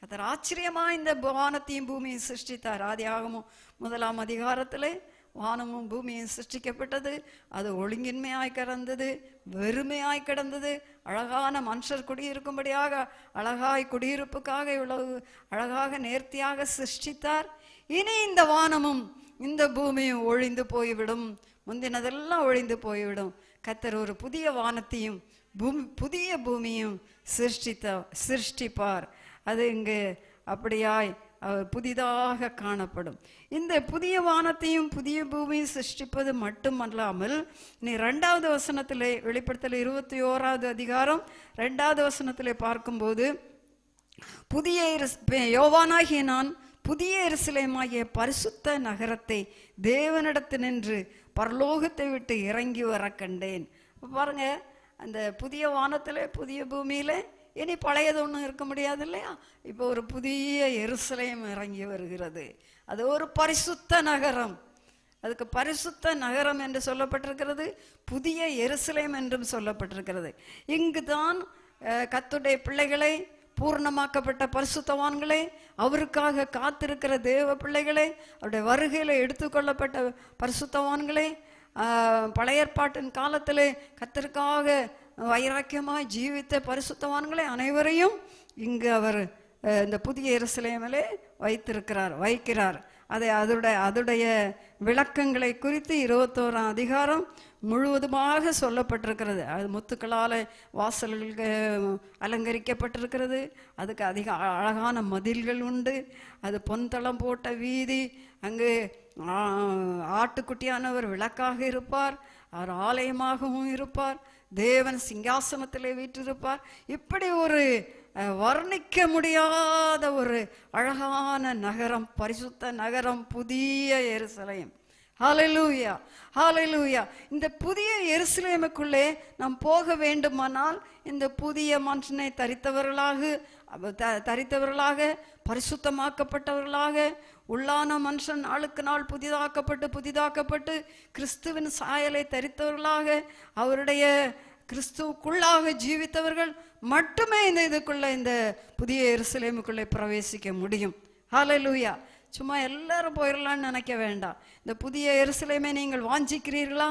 கதர் ஆச்சரியமாக இந்த வானத்தையும் பூமியும் சிருஷ்டித்தார் ஆதி ஆகமும் முதலாம் அதிகாரத்தில் வானமும் பூமியும் சிருஷ்டிக்கப்பட்டது அது ஒழுங்கின்மையாய் கிடந்தது வெறுமையாய் கிடந்தது அழகான மனுஷர் குடியிருக்கும்படியாக அழகாய் குடியிருப்புக்காக இவ்வளவு அழகாக நேர்த்தியாக சிருஷ்டித்தார் இனி இந்த வானமும் இந்த பூமியும் ஒழிந்து போய்விடும் முந்தினதெல்லாம் ஒழிந்து போய்விடும் கத்தர் ஒரு புதிய வானத்தையும் பூமி புதிய பூமியும் சிருஷ்டித்த சிருஷ்டிப்பார் அது இங்கு அப்படியாய் புதிதாக காணப்படும் இந்த புதிய வானத்தையும் புதிய பூமியும் சிருஷ்டிப்பது மட்டுமல்லாமல் நீ ரெண்டாவது வசனத்தில் வெளிப்படுத்தல இருபத்தி ஓராவது அதிகாரம் ரெண்டாவது வசனத்தில் பார்க்கும்போது புதிய யோவானாகிய நான் புதிய எருசலேமாகிய பரிசுத்த நகரத்தை தேவனிடத்து நின்று பரலோகத்தை விட்டு இறங்கி வர கண்டேன் பாருங்க அந்த புதிய வானத்தில் புதிய பூமியில் இனி பழையது ஒன்றும் இருக்க முடியாது இல்லையா இப்போ ஒரு புதிய எருசலேம் இறங்கி வருகிறது அது ஒரு பரிசுத்த நகரம் அதுக்கு பரிசுத்த நகரம் என்று சொல்லப்பட்டிருக்கிறது புதிய எருசலேம் என்றும் சொல்லப்பட்டிருக்கிறது இங்கு தான் கத்துடைய பிள்ளைகளை பூர்ணமாக்கப்பட்ட பரிசுத்தவான்களே அவருக்காக காத்திருக்கிற தேவ பிள்ளைகளே அவருடைய வருகையில் எடுத்துக்கொள்ளப்பட்ட பரிசுத்தவான்களே பழையற்பாட்டின் காலத்திலே காலத்தில் கத்திற்காக வைராக்கியமாய் ஜீவித்த பரிசுத்தவான்களை அனைவரையும் இங்கு அவர் இந்த புதிய இரசிலேமலே வைத்திருக்கிறார் வைக்கிறார் அதை அதோட அதோடைய விளக்கங்களை குறித்து இருபத்தோராம் அதிகாரம் முழுவதுமாக சொல்லப்பட்டிருக்கிறது அது முத்துக்களால் வாசல்களுக்கு அலங்கரிக்கப்பட்டிருக்கிறது அதுக்கு அதிக அழகான மதில்கள் உண்டு அது பொன்தளம் போட்ட வீதி அங்கு ஆட்டுக்குட்டியானவர் விளக்காக இருப்பார் அவர் ஆலயமாகவும் இருப்பார் தேவன் சிங்காசனத்தில் வீற்றிருப்பார் இப்படி ஒரு வர்ணிக்க முடியாத ஒரு அழகான நகரம் பரிசுத்த நகரம் புதிய எருசலையும் ஹாலலூயா ஹாலலூயா இந்த புதிய எருசலேமுக்குள்ளே நாம் போக வேண்டுமானால் இந்த புதிய மனுஷனை தரித்தவர்களாக தரித்தவர்களாக பரிசுத்தமாக்கப்பட்டவர்களாக உள்ளான மனுஷன் நாளுக்கு நாள் புதிதாக்கப்பட்டு புதிதாக்கப்பட்டு கிறிஸ்துவின் சாயலை தரித்தவர்களாக அவருடைய கிறிஸ்துவுக்குள்ளாக ஜீவித்தவர்கள் மட்டுமே இந்த இதுக்குள்ளே இந்த புதிய எருசலேமுக்குள்ளே பிரவேசிக்க முடியும் ஹாலலூயா சும்மா எல்லாரும் போயிடலான்னு நினைக்க வேண்டாம் இந்த புதிய எருசலேமே நீங்கள் வாஞ்சிக்கிறீர்களா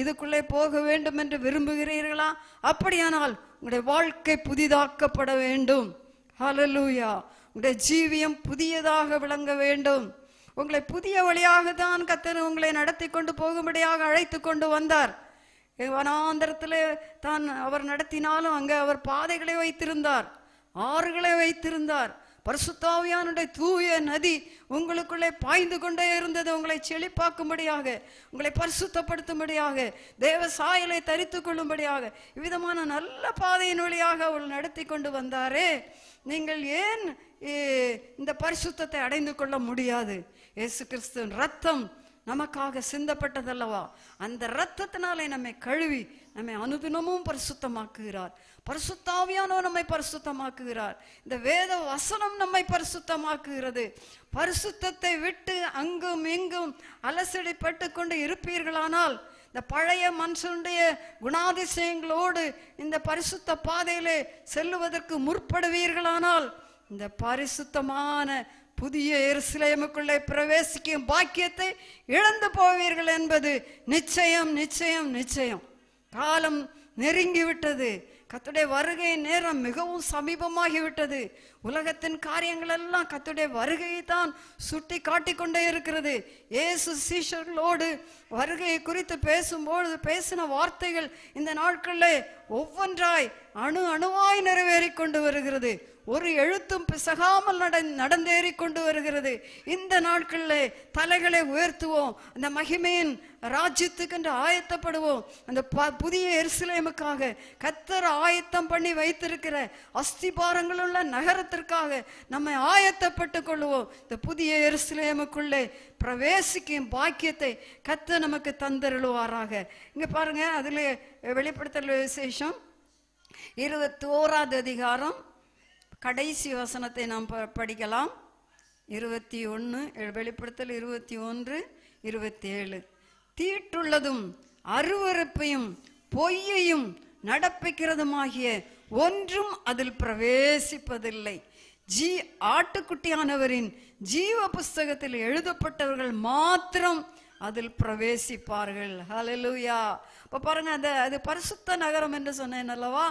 இதுக்குள்ளே போக வேண்டும் என்று விரும்புகிறீர்களா அப்படியானால் உங்களுடைய வாழ்க்கை புதிதாக்கப்பட வேண்டும் ஹலலூயா உங்களுடைய ஜீவியம் புதியதாக விளங்க வேண்டும் உங்களை புதிய வழியாக தான் கத்தர் உங்களை நடத்தி கொண்டு போகும்படியாக அழைத்து கொண்டு வந்தார் வனாந்திரத்தில் தான் அவர் நடத்தினாலும் அங்கே அவர் பாதைகளை வைத்திருந்தார் ஆறுகளை வைத்திருந்தார் பரிசுத்தாவியானுடைய தூய நதி உங்களுக்குள்ளே பாய்ந்து கொண்டே இருந்தது உங்களை செழிப்பாக்கும்படியாக உங்களை பரிசுத்தப்படுத்தும்படியாக தேவ சாயலை தரித்து கொள்ளும்படியாக இவ்விதமான நல்ல பாதையின் வழியாக அவள் நடத்தி கொண்டு வந்தாரே நீங்கள் ஏன் இந்த பரிசுத்தத்தை அடைந்து கொள்ள முடியாது இயேசு கிறிஸ்துவின் ரத்தம் நமக்காக சிந்தப்பட்டதல்லவா அந்த இரத்தத்தினாலே நம்மை கழுவி நம்மை அனுதினமும் பரிசுத்தமாக்குகிறார் பரிசுத்தாவியானவர் நம்மை பரிசுத்தமாக்குகிறார் இந்த வேத வசனம் நம்மை பரிசுத்தமாக்குகிறது பரிசுத்தத்தை விட்டு அங்கும் இங்கும் அலசடிப்பட்டு கொண்டு இருப்பீர்களானால் இந்த பழைய மனுஷனுடைய குணாதிசயங்களோடு இந்த பரிசுத்த பாதையிலே செல்லுவதற்கு முற்படுவீர்களானால் இந்த பரிசுத்தமான புதிய எருசிலேமுக்குள்ளே பிரவேசிக்கும் பாக்கியத்தை இழந்து போவீர்கள் என்பது நிச்சயம் நிச்சயம் நிச்சயம் காலம் நெருங்கிவிட்டது கத்துடைய வருகை நேரம் மிகவும் சமீபமாகிவிட்டது உலகத்தின் காரியங்கள் எல்லாம் கத்துடைய வருகையை தான் சுட்டி காட்டி கொண்டே இருக்கிறது ஏசு சீஷர்களோடு வருகையை குறித்து பேசும்போது பேசின வார்த்தைகள் இந்த நாட்களில் ஒவ்வொன்றாய் அணு அணுவாய் நிறைவேறி கொண்டு வருகிறது ஒரு எழுத்தும் பிசகாமல் நட நடந்தேறி கொண்டு வருகிறது இந்த நாட்களில் தலைகளை உயர்த்துவோம் அந்த மகிமையின் ராஜ்யத்துக்கென்று ஆயத்தப்படுவோம் அந்த ப புதிய எருசலேமுக்காக கத்தர் ஆயத்தம் பண்ணி வைத்திருக்கிற அஸ்திபாரங்களுள்ள நகரத்திற்காக நம்மை ஆயத்தப்பட்டு கொள்வோம் இந்த புதிய எருசலேமுக்குள்ளே பிரவேசிக்கும் பாக்கியத்தை கத்த நமக்கு தந்தருளுவாராக இங்கே பாருங்கள் அதில் வெளிப்படுத்தல் விசேஷம் இருபத்தி அதிகாரம் கடைசி வசனத்தை நாம் ப படிக்கலாம் இருபத்தி ஒன்று வெளிப்படுத்தல் இருபத்தி ஒன்று இருபத்தி ஏழு தீட்டுள்ளதும் அருவறுப்பையும் பொய்யையும் நடப்பிக்கிறதுமாகிய ஒன்றும் அதில் பிரவேசிப்பதில்லை ஜி ஆட்டுக்குட்டியானவரின் ஜீவ புஸ்தகத்தில் எழுதப்பட்டவர்கள் மாத்திரம் அதில் பிரவேசிப்பார்கள் ஹலலூயா இப்போ பாருங்க அந்த அது பரிசுத்த நகரம் என்று சொன்னேன் அல்லவா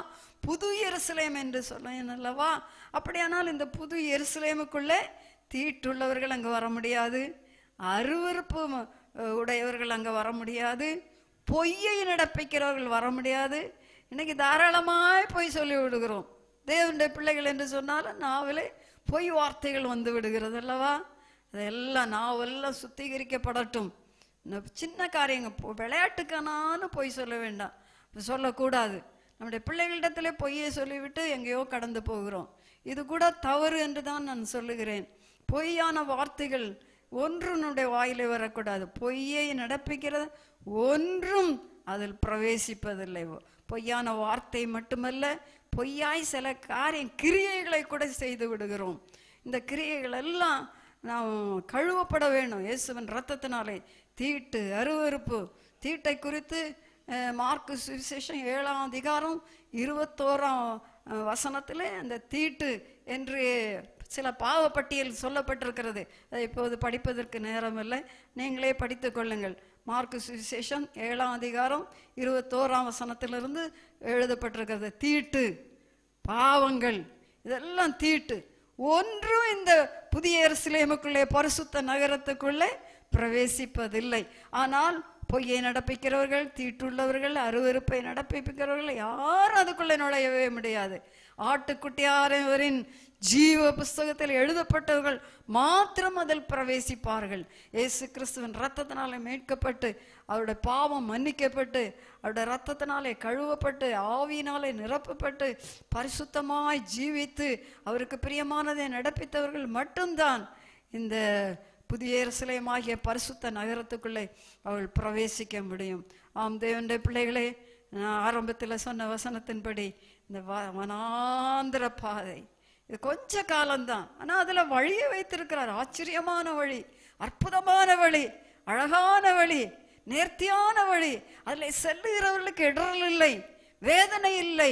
புது எருசலேம் என்று சொன்னேன் அல்லவா அப்படியானால் இந்த புது எருசலேமுக்குள்ளே தீட்டுள்ளவர்கள் அங்கே வர முடியாது அருவறுப்பு உடையவர்கள் அங்கே வர முடியாது பொய்யை நடப்பிக்கிறவர்கள் வர முடியாது இன்னைக்கு தாராளமாய் பொய் சொல்லி விடுகிறோம் தேவனுடைய பிள்ளைகள் என்று சொன்னாலும் நாவலே பொய் வார்த்தைகள் வந்து விடுகிறது அல்லவா அதெல்லாம் நாவெல்லாம் சுத்திகரிக்கப்படட்டும் சின்ன காரியங்க விளையாட்டுக்கானு பொய் சொல்ல வேண்டாம் சொல்லக்கூடாது நம்முடைய பிள்ளைகளிடத்திலே பொய்யை சொல்லிவிட்டு எங்கேயோ கடந்து போகிறோம் இது கூட தவறு என்று தான் நான் சொல்லுகிறேன் பொய்யான வார்த்தைகள் ஒன்றுனுடைய வாயிலே வரக்கூடாது பொய்யை நடப்பிக்கிறது ஒன்றும் அதில் பிரவேசிப்பதில்லை பொய்யான வார்த்தை மட்டுமல்ல பொய்யாய் சில காரியம் கிரியைகளை கூட செய்து விடுகிறோம் இந்த கிரியைகள் எல்லாம் நாம் கழுவப்பட வேணும் இயேசுவின் ரத்தத்தினாலே தீட்டு அருவறுப்பு தீட்டை குறித்து மார்க்கு சுவிசேஷம் ஏழாம் அதிகாரம் இருபத்தோராம் வசனத்தில் அந்த தீட்டு என்று சில பாவப்பட்டியல் சொல்லப்பட்டிருக்கிறது அதை இப்போது படிப்பதற்கு நேரம் இல்லை நீங்களே படித்து கொள்ளுங்கள் மார்க்கு சுவிசேஷம் ஏழாம் அதிகாரம் இருபத்தோராம் வசனத்திலிருந்து எழுதப்பட்டிருக்கிறது தீட்டு பாவங்கள் இதெல்லாம் தீட்டு ஒன்றும் இந்த புதிய எருசலேமுக்குள்ளே பரிசுத்த நகரத்துக்குள்ளே பிரவேசிப்பதில்லை ஆனால் பொய்யை நடப்பிக்கிறவர்கள் தீட்டுள்ளவர்கள் அருவறுப்பை நடப்பிக்கிறவர்கள் யாரும் அதுக்குள்ளே நுழையவே முடியாது ஆட்டுக்குட்டியாரவரின் ஜீவ புஸ்தகத்தில் எழுதப்பட்டவர்கள் மாத்திரம் அதில் பிரவேசிப்பார்கள் ஏசு கிறிஸ்துவின் ரத்தத்தினாலே மீட்கப்பட்டு அவருடைய பாவம் மன்னிக்கப்பட்டு அவருடைய ரத்தத்தினாலே கழுவப்பட்டு ஆவியினாலே நிரப்பப்பட்டு பரிசுத்தமாய் ஜீவித்து அவருக்கு பிரியமானதை நடப்பித்தவர்கள் மட்டும்தான் இந்த புதிய சிலையமாகிய பரிசுத்த நகரத்துக்குள்ளே அவள் பிரவேசிக்க முடியும் ஆம் தேவனுடைய பிள்ளைகளே நான் ஆரம்பத்தில் சொன்ன வசனத்தின்படி இந்த வனாந்திர பாதை இது கொஞ்ச காலம்தான் ஆனால் அதில் வழியை வைத்திருக்கிறார் ஆச்சரியமான வழி அற்புதமான வழி அழகான வழி நேர்த்தியான வழி அதில் செல்லுகிறவர்களுக்கு இடரல் இல்லை வேதனை இல்லை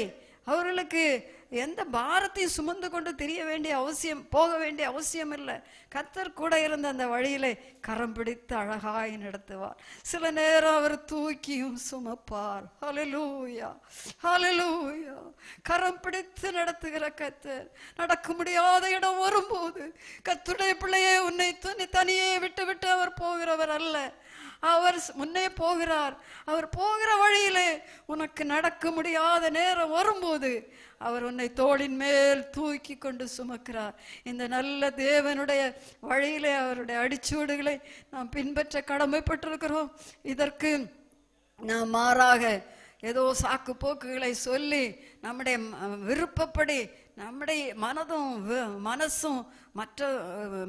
அவர்களுக்கு எந்த பாரத்தையும் சுமந்து கொண்டு தெரிய வேண்டிய அவசியம் போக வேண்டிய அவசியம் இல்லை கத்தர் கூட இருந்த அந்த வழியில கரம் பிடித்து அழகாய் நடத்துவார் சில நேரம் அவர் தூக்கியும் சுமப்பார் ஹலலூயா ஹலலூயா கரம் பிடித்து நடத்துகிற கத்தர் நடக்க முடியாத இடம் வரும்போது கத்துடைய பிள்ளையே உன்னை தனியே விட்டு விட்டு அவர் முன்னே போகிறார் அவர் போகிற வழியிலே உனக்கு நடக்க முடியாத நேரம் வரும்போது அவர் உன்னை தோளின் மேல் தூக்கி கொண்டு சுமக்கிறார் இந்த நல்ல தேவனுடைய வழியிலே அவருடைய அடிச்சூடுகளை நாம் பின்பற்ற கடமைப்பட்டிருக்கிறோம் இதற்கு நாம் மாறாக ஏதோ சாக்கு போக்குகளை சொல்லி நம்முடைய விருப்பப்படி நம்முடைய மனதும் மனசும் மற்ற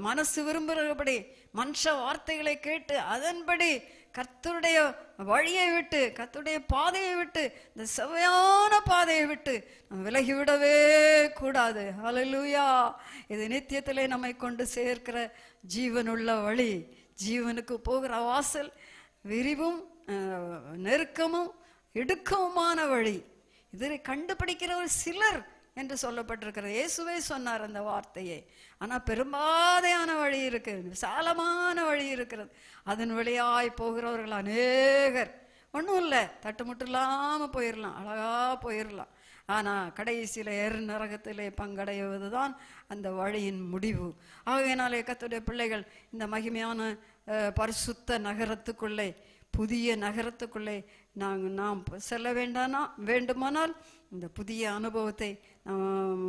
மனசு விரும்புகிறபடி மனுஷ வார்த்தைகளை கேட்டு அதன்படி கர்த்தருடைய வழியை விட்டு கர்த்தருடைய பாதையை விட்டு இந்த செவையான பாதையை விட்டு நம்ம விலகிவிடவே கூடாது ஹலலூயா இது நித்தியத்திலே நம்மை கொண்டு சேர்க்கிற ஜீவனுள்ள வழி ஜீவனுக்கு போகிற வாசல் விரிவும் நெருக்கமும் இடுக்கமுமான வழி இதனை கண்டுபிடிக்கிற ஒரு சிலர் என்று சொல்லப்பட்டிருக்கிறது இயேசுவே சொன்னார் அந்த வார்த்தையை ஆனால் பெரும்பாதையான வழி இருக்குது விசாலமான வழி இருக்கிறது அதன் வழியாய் போகிறவர்கள் அநேகர் ஒன்றும் இல்லை தட்டுமுட்டு இல்லாமல் போயிடலாம் அழகாக போயிடலாம் ஆனால் கடைசியில் எரு நரகத்திலே பங்கடைவது தான் அந்த வழியின் முடிவு ஆகையினால் இயக்கத்துடைய பிள்ளைகள் இந்த மகிமையான பரிசுத்த நகரத்துக்குள்ளே புதிய நகரத்துக்குள்ளே நாங்கள் நாம் செல்ல வேண்டானா வேண்டுமானால் இந்த புதிய அனுபவத்தை நாம்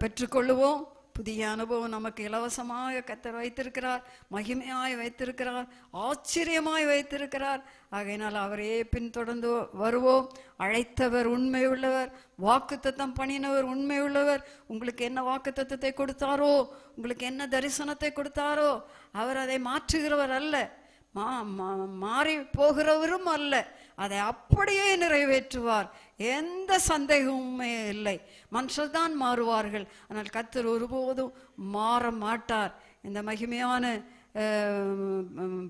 பெற்றுக்கொள்ளுவோம் புதிய அனுபவம் நமக்கு இலவசமாக கத்தர் வைத்திருக்கிறார் மகிமையாய் வைத்திருக்கிறார் ஆச்சரியமாய் வைத்திருக்கிறார் ஆகையினால் அவரே பின்தொடர்ந்து வருவோம் அழைத்தவர் உண்மை உள்ளவர் வாக்குத்தத்தம் பணியினவர் உண்மை உள்ளவர் உங்களுக்கு என்ன தத்துவத்தை கொடுத்தாரோ உங்களுக்கு என்ன தரிசனத்தை கொடுத்தாரோ அவர் அதை மாற்றுகிறவர் அல்ல மா மாறி போகிறவரும் அல்ல அதை அப்படியே நிறைவேற்றுவார் எந்த சந்தேகமுமே இல்லை மனுஷர் தான் மாறுவார்கள் ஆனால் கத்தர் ஒருபோதும் மாற மாட்டார் இந்த மகிமையான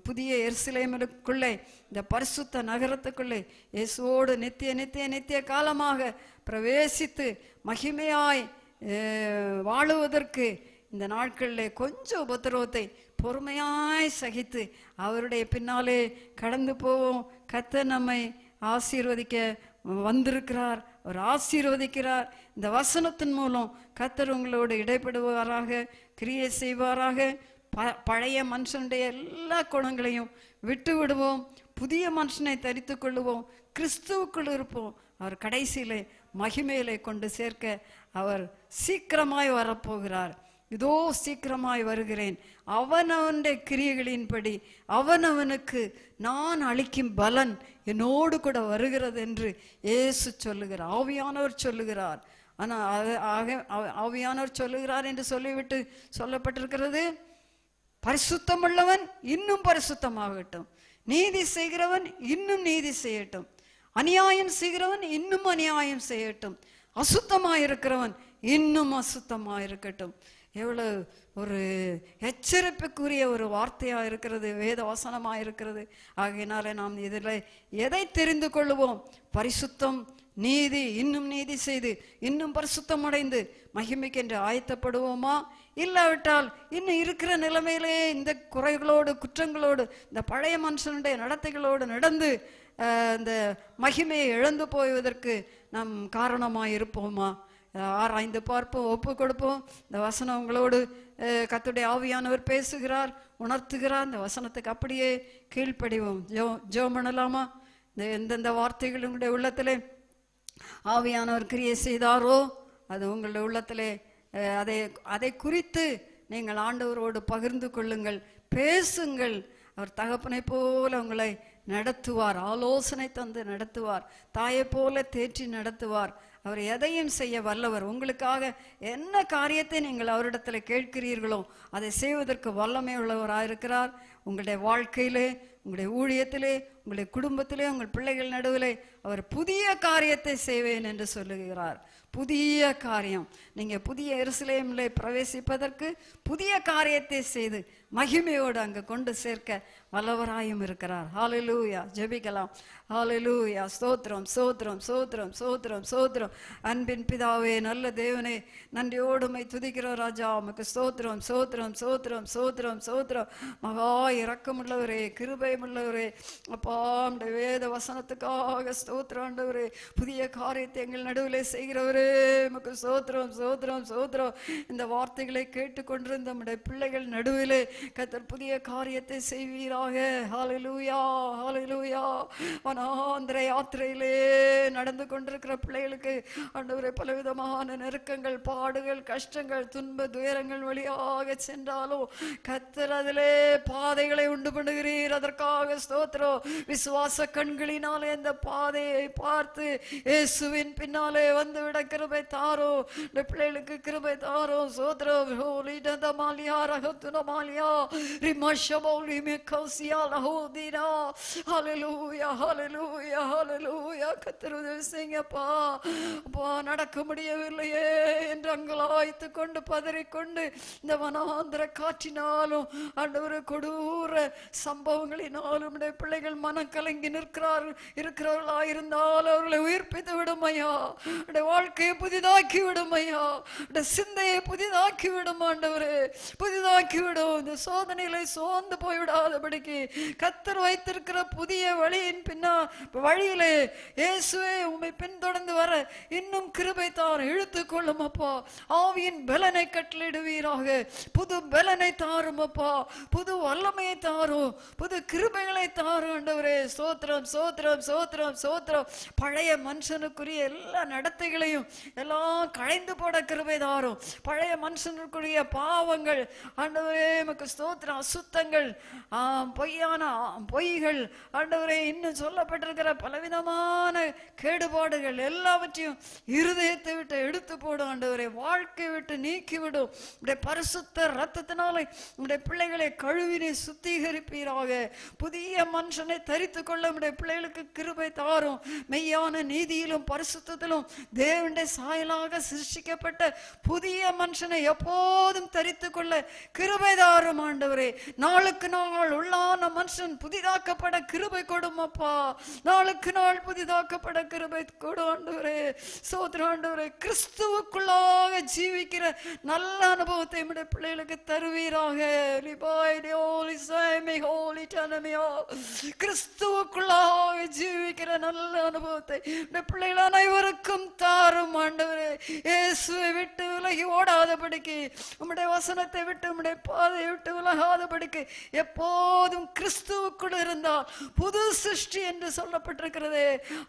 புதிய எருசலேமனுக்குள்ளே இந்த பரிசுத்த நகரத்துக்குள்ளே இயேசுவோடு நித்திய நித்திய நித்திய காலமாக பிரவேசித்து மகிமையாய் வாழுவதற்கு இந்த நாட்களில் கொஞ்சம் உபத்திரவத்தை பொறுமையாய் சகித்து அவருடைய பின்னாலே கடந்து போவோம் கத்த நம்மை ஆசீர்வதிக்க வந்திருக்கிறார் அவர் ஆசீர்வதிக்கிறார் இந்த வசனத்தின் மூலம் கத்தர் உங்களோடு இடைப்படுவாராக கிரியை செய்வாராக ப பழைய மனுஷனுடைய எல்லா குணங்களையும் விட்டு விடுவோம் புதிய மனுஷனை தரித்து கொள்ளுவோம் கிறிஸ்துவுக்குள் இருப்போம் அவர் கடைசியிலே மகிமையிலே கொண்டு சேர்க்க அவர் சீக்கிரமாய் வரப்போகிறார் இதோ சீக்கிரமாய் வருகிறேன் அவனவனுடைய கிரியைகளின்படி அவனவனுக்கு நான் அளிக்கும் பலன் என்னோடு கூட வருகிறது என்று ஏசு சொல்லுகிறார் ஆவியானவர் சொல்லுகிறார் ஆனால் அது ஆக ஆவியானவர் சொல்லுகிறார் என்று சொல்லிவிட்டு சொல்லப்பட்டிருக்கிறது பரிசுத்தம் உள்ளவன் இன்னும் பரிசுத்தமாகட்டும் நீதி செய்கிறவன் இன்னும் நீதி செய்யட்டும் அநியாயம் செய்கிறவன் இன்னும் அநியாயம் செய்யட்டும் அசுத்தமாயிருக்கிறவன் இன்னும் அசுத்தமாயிருக்கட்டும் எவ்வளோ ஒரு எச்சரிப்புக்குரிய ஒரு வார்த்தையாக இருக்கிறது வேத வசனமாக இருக்கிறது ஆகையினால நாம் இதில் எதை தெரிந்து கொள்வோம் பரிசுத்தம் நீதி இன்னும் நீதி செய்து இன்னும் பரிசுத்தம் அடைந்து மகிமைக்கென்று ஆயத்தப்படுவோமா இல்லாவிட்டால் இன்னும் இருக்கிற நிலைமையிலேயே இந்த குறைகளோடு குற்றங்களோடு இந்த பழைய மனுஷனுடைய நடத்தைகளோடு நடந்து இந்த மகிமையை இழந்து போய்வதற்கு நாம் காரணமாக இருப்போமா ஆராய்ந்து பார்ப்போம் ஒப்பு கொடுப்போம் இந்த வசனம் உங்களோடு கத்துடைய ஆவியானவர் பேசுகிறார் உணர்த்துகிறார் இந்த வசனத்துக்கு அப்படியே கீழ்ப்படிவோம் ஜோ ஜோ பண்ணலாமா இந்த எந்தெந்த வார்த்தைகள் உங்களுடைய உள்ளத்தில் ஆவியானவர் கிரியை செய்தாரோ அது உங்களுடைய உள்ளத்தில் அதை அதை குறித்து நீங்கள் ஆண்டவரோடு பகிர்ந்து கொள்ளுங்கள் பேசுங்கள் அவர் தகப்பனை போல உங்களை நடத்துவார் ஆலோசனை தந்து நடத்துவார் தாயை போல தேற்றி நடத்துவார் அவர் எதையும் செய்ய வல்லவர் உங்களுக்காக என்ன காரியத்தை நீங்கள் அவரிடத்தில் கேட்கிறீர்களோ அதை செய்வதற்கு வல்லமை உள்ளவராக இருக்கிறார் உங்களுடைய வாழ்க்கையிலே உங்களுடைய ஊழியத்திலே உங்களுடைய குடும்பத்திலே உங்கள் பிள்ளைகள் நடுவிலே அவர் புதிய காரியத்தை செய்வேன் என்று சொல்லுகிறார் புதிய காரியம் நீங்கள் புதிய எருசலேமில் பிரவேசிப்பதற்கு புதிய காரியத்தை செய்து மகிமையோடு அங்கே கொண்டு சேர்க்க வல்லவராயும் இருக்கிறார் ஹாலலூயா ஜெபிக்கலாம் ஹாலலூயா ஸ்தோத்திரம் சோத்திரம் சோத்திரம் சோத்திரம் சோத்திரம் அன்பின் பிதாவே நல்ல தேவனே நன்றியோடுமை துதிக்கிறோம் ராஜா உமக்கு ஸ்தோத்திரம் சோத்திரம் சோத்திரம் சோத்திரம் சோத்திரம் மகா இறக்கமுள்ளவரே கிருபயமுள்ளவரே அப்பா அந்த வேத வசனத்துக்காக ஸ்தோத்ராண்டவரே புதிய காரியத்தை எங்கள் நடுவில் செய்கிறவரே உமக்கு சோத்திரம் சோத்திரம் சோத்திரம் இந்த வார்த்தைகளை கேட்டுக்கொண்டிருந்த நம்முடைய பிள்ளைகள் நடுவிலே கத்தர் புதிய காரியத்தை செய்வீராக ஹாலலூயா வனாந்திர யாத்திரையிலே நடந்து கொண்டிருக்கிற பிள்ளைகளுக்கு ஆண்டவரை பலவிதமான நெருக்கங்கள் பாடுகள் கஷ்டங்கள் துன்ப துயரங்கள் வழியாக சென்றாலும் கத்தர் அதிலே பாதைகளை உண்டு பண்ணுகிறீர் அதற்காக ஸ்தோத்திரம் விசுவாச கண்களினாலே அந்த பாதையை பார்த்து இயேசுவின் பின்னாலே வந்து விட கிருபை தாரோ இந்த பிள்ளைகளுக்கு கிருபை தாரோ சோதரோ மாலியா ரகத்துன மாலியா ஹலலூயா ஹலலூயா ஹலலூயா கத்திரதவி செய்யப்பா அப்பா நடக்க முடியவில்லையே என்று அங்கலாய்த்து கொண்டு பதறிக்கொண்டு இந்த வனாந்திர காற்றினாலும் அண்டவர் கொடூர சம்பவங்களினாலும் பிள்ளைகள் மனம் கலங்கி நிற்கிறார் இருக்கிறவர்களா இருந்தால் அவர்களை உயிர்ப்பித்து விடுமையா வாழ்க்கையை புதிதாக்கி விடுமையா சிந்தையை புதிதாக்கி விடும் ஆண்டவரே புதிதாக்கி விடும் அந்த சோதனையில சோர்ந்து போய்விடாதபடிக்கு கத்தர் வைத்திருக்கிற புதிய வழியின் பின்னா வழியிலே இயேசுவே உண்மை பின்தொடர்ந்து வர இன்னும் கிருபை தார் இழுத்து கொள்ளும் அப்பா ஆவியின் பலனை கட்டளிடுவீராக புது பலனை தாரும் அப்பா புது வல்லமையை தாரும் புது கிருபைகளை தாரும் என்றவரே சோத்திரம் சோத்திரம் சோத்திரம் சோத்திரம் பழைய மனுஷனுக்குரிய எல்லா நடத்தைகளையும் எல்லாம் களைந்து போட கிருபை தாரும் பழைய மனுஷனுக்குரிய பாவங்கள் ஆண்டவரே உமக்கு ஸ்தோத்திரம் அசுத்தங்கள் பொய்யான பொய்கள் ஆண்டவரே இன்னும் சொல்லப்பட்டிருக்கிற பலவிதமான கேடுபாடுகள் எல்லாவற்றையும் இருதயத்தை விட்டு எடுத்து போடும் ஆண்டவரே வாழ்க்கை விட்டு நீக்கிவிடும் உடைய பரிசுத்த ரத்தத்தினாலே உடைய பிள்ளைகளை கழுவினை சுத்திகரிப்பீராக புதிய மனுஷனை தரித்து கொள்ள உடைய பிள்ளைகளுக்கு கிருபை தாரும் மெய்யான நீதியிலும் பரிசுத்திலும் தேவனுடைய சாயலாக சிருஷ்டிக்கப்பட்ட புதிய மனுஷனை எப்போதும் தரித்து கொள்ள கிருபை தாரும் ஸ்தோத்திரம் ஆண்டவரே நாளுக்கு நாள் உள்ளான மனுஷன் புதிதாக்கப்பட கிருபை கொடுமப்பா நாளுக்கு நாள் புதிதாக்கப்பட கிருபை கொடு ஆண்டவரே சோத்திரம் ஆண்டவரே கிறிஸ்துவுக்குள்ளாக ஜீவிக்கிற நல்ல அனுபவத்தை நம்முடைய பிள்ளைகளுக்கு தருவீராக கிறிஸ்துவுக்குள்ளாக ஜீவிக்கிற நல்ல அனுபவத்தை பிள்ளைகள் அனைவருக்கும் தாரும் ஆண்டவரே இயேசுவை விட்டு விலகி ஓடாதபடிக்கு உம்முடைய வசனத்தை விட்டு உம்முடைய பாதையை விட்டு விட்டு விலகாதபடிக்கு எப்போதும் கிறிஸ்துவுக்குள் இருந்தால் புது சிருஷ்டி என்று சொல்லப்பட்டிருக்கிறது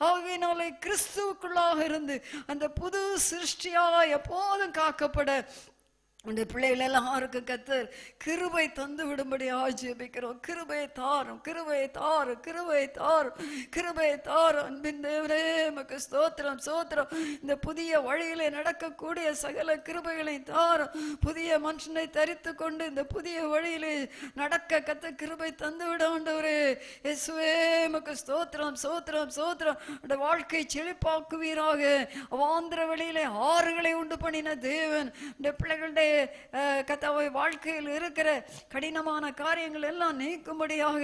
ஆகையினாலே கிறிஸ்துவுக்குள்ளாக இருந்து அந்த புது சிருஷ்டியாக எப்போதும் காக்கப்பட உடைய பிள்ளைகள் எல்லாருக்கும் கத்தர் கிருபை தந்து விடும்படி ஜெபிக்கிறோம் கிருபை தாரும் கிருபை தாரும் கிருபை தாரும் கிருபை தாரும் அன்பின் தேவரே மக்கு ஸ்தோத்திரம் ஸ்தோத்திரம் இந்த புதிய வழியிலே நடக்கக்கூடிய சகல கிருபைகளை தாரும் புதிய மனுஷனை தரித்து கொண்டு இந்த புதிய வழியிலே நடக்க கத்த கிருபை தந்து விட வேண்டவரே எஸ்வே மக்கு ஸ்தோத்திரம் ஸ்தோத்திரம் ஸ்தோத்திரம் அந்த வாழ்க்கை செழிப்பாக்குவீராக வாந்திர வழியிலே ஆறுகளை உண்டு பண்ணின தேவன் இந்த பிள்ளைகளுடைய கத்தாவை வாழ்க்கையில் இருக்கிற கடினமான காரியங்கள் எல்லாம் நீக்கும்படியாக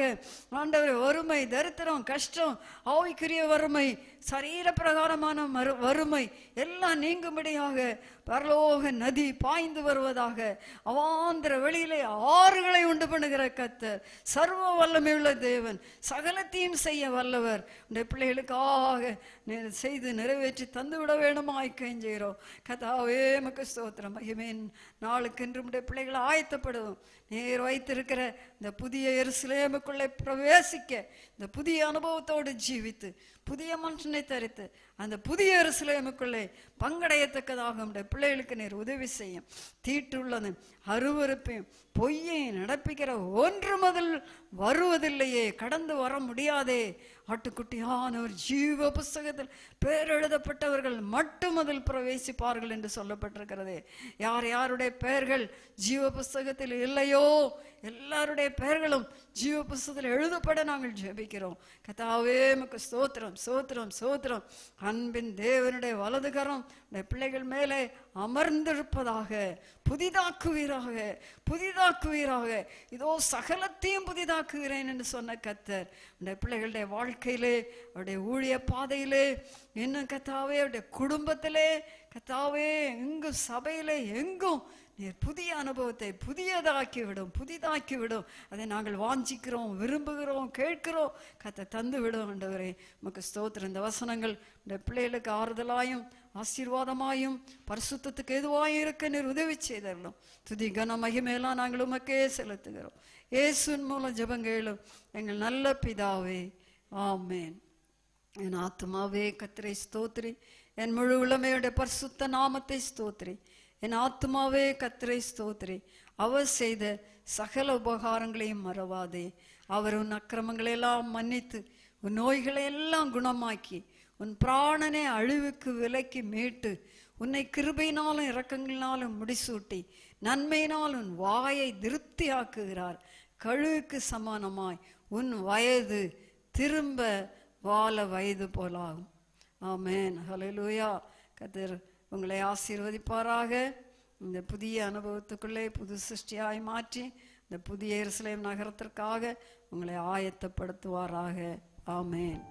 ஆண்டவர் வறுமை தரித்திரம் கஷ்டம் ஆவிக்குரிய வறுமை சரீர பிரகாரமான மறு வறுமை எல்லாம் நீங்கும்படியாக பரலோக நதி பாய்ந்து வருவதாக அவாந்திர வெளியிலே ஆறுகளை உண்டு பண்ணுகிற கத்தர் சர்வ வல்லமையுள்ள தேவன் சகலத்தையும் செய்ய வல்லவர் இந்த பிள்ளைகளுக்காக செய்து நிறைவேற்றி விட வேணுமாய் கைஞ்சுகிறோம் கதாவே மக்கு ஸ்தோத்திரம் ஐயமேன் நாளுக்கு என்று பிள்ளைகளை ஆயத்தப்படுவோம் நீர் வைத்திருக்கிற இந்த புதிய எருசலேமுக்குள்ளே பிரவேசிக்க இந்த புதிய அனுபவத்தோடு ஜீவித்து புதிய மனுஷனை தரித்து அந்த புதிய எருசலேமுக்குள்ளே பங்கடையத்தக்கதாக நம்முடைய பிள்ளைகளுக்கு நீர் உதவி செய்யும் தீட்டுள்ளது அருவறுப்பையும் பொய்யை நடப்பிக்கிற ஒன்று முதல் வருவதில்லையே கடந்து வர முடியாதே ஆட்டுக்குட்டியான ஒரு ஜீவ புஸ்தகத்தில் பேர் எழுதப்பட்டவர்கள் மட்டும் அதில் பிரவேசிப்பார்கள் என்று சொல்லப்பட்டிருக்கிறது யார் யாருடைய பெயர்கள் ஜீவ புஸ்தகத்தில் இல்லையோ எல்லாருடைய பெயர்களும் ஜீவ புஸ்தத்தில் எழுதப்பட நாங்கள் ஜெபிக்கிறோம் கதாவே நமக்கு சோத்திரம் சோத்திரம் சோத்திரம் அன்பின் தேவனுடைய வலதுகரம் இந்த பிள்ளைகள் மேலே அமர்ந்திருப்பதாக புதிதாக்குவீராக புதிதாக்குவீராக இதோ சகலத்தையும் புதிதாக்குகிறேன் என்று சொன்ன கத்தர் இந்த பிள்ளைகளுடைய வாழ்க்கையிலே அவருடைய ஊழிய பாதையிலே இன்னும் கத்தாவே அவருடைய குடும்பத்திலே கத்தாவே எங்கும் சபையிலே எங்கும் நீர் புதிய அனுபவத்தை புதியதாக்கிவிடும் புதிதாக்கிவிடும் அதை நாங்கள் வாஞ்சிக்கிறோம் விரும்புகிறோம் கேட்கிறோம் கத்தை தந்து விடும் என்றவரே நமக்கு ஸ்தோத்திர இந்த வசனங்கள் இந்த பிள்ளைகளுக்கு ஆறுதலாயும் ஆசீர்வாதமாயும் பரிசுத்தத்துக்கு எதுவாயும் இருக்க நீர் உதவி செய்தரலும் துதி கன மகிமையெல்லாம் நாங்கள் உமக்கே செலுத்துகிறோம் ஏசுன் மூலம் ஜபங்களும் எங்கள் நல்ல பிதாவே ஆமேன் என் ஆத்மாவே கத்திரை ஸ்தோத்ரி என் முழு உளமையுடைய பரிசுத்த நாமத்தை ஸ்தோத்ரி என் ஆத்மாவே கத்திரை ஸ்தோத்ரி அவர் செய்த சகல உபகாரங்களையும் மறவாதே அவர் உன் அக்கிரமங்களை எல்லாம் மன்னித்து உன் நோய்களை எல்லாம் குணமாக்கி உன் பிராணனை அழிவுக்கு விலக்கி மீட்டு உன்னை கிருபையினாலும் இறக்கங்களினாலும் முடிசூட்டி நன்மையினால் உன் வாயை திருப்தியாக்குகிறார் கழுவுக்கு சமானமாய் உன் வயது திரும்ப வாழ வயது போலாகும் ஆமேன் லூயா கதிர் உங்களை ஆசீர்வதிப்பாராக இந்த புதிய அனுபவத்துக்குள்ளே புது சிருஷ்டியாய் மாற்றி இந்த புதிய எருசலேம் நகரத்திற்காக உங்களை ஆயத்தப்படுத்துவாராக ஆமேன்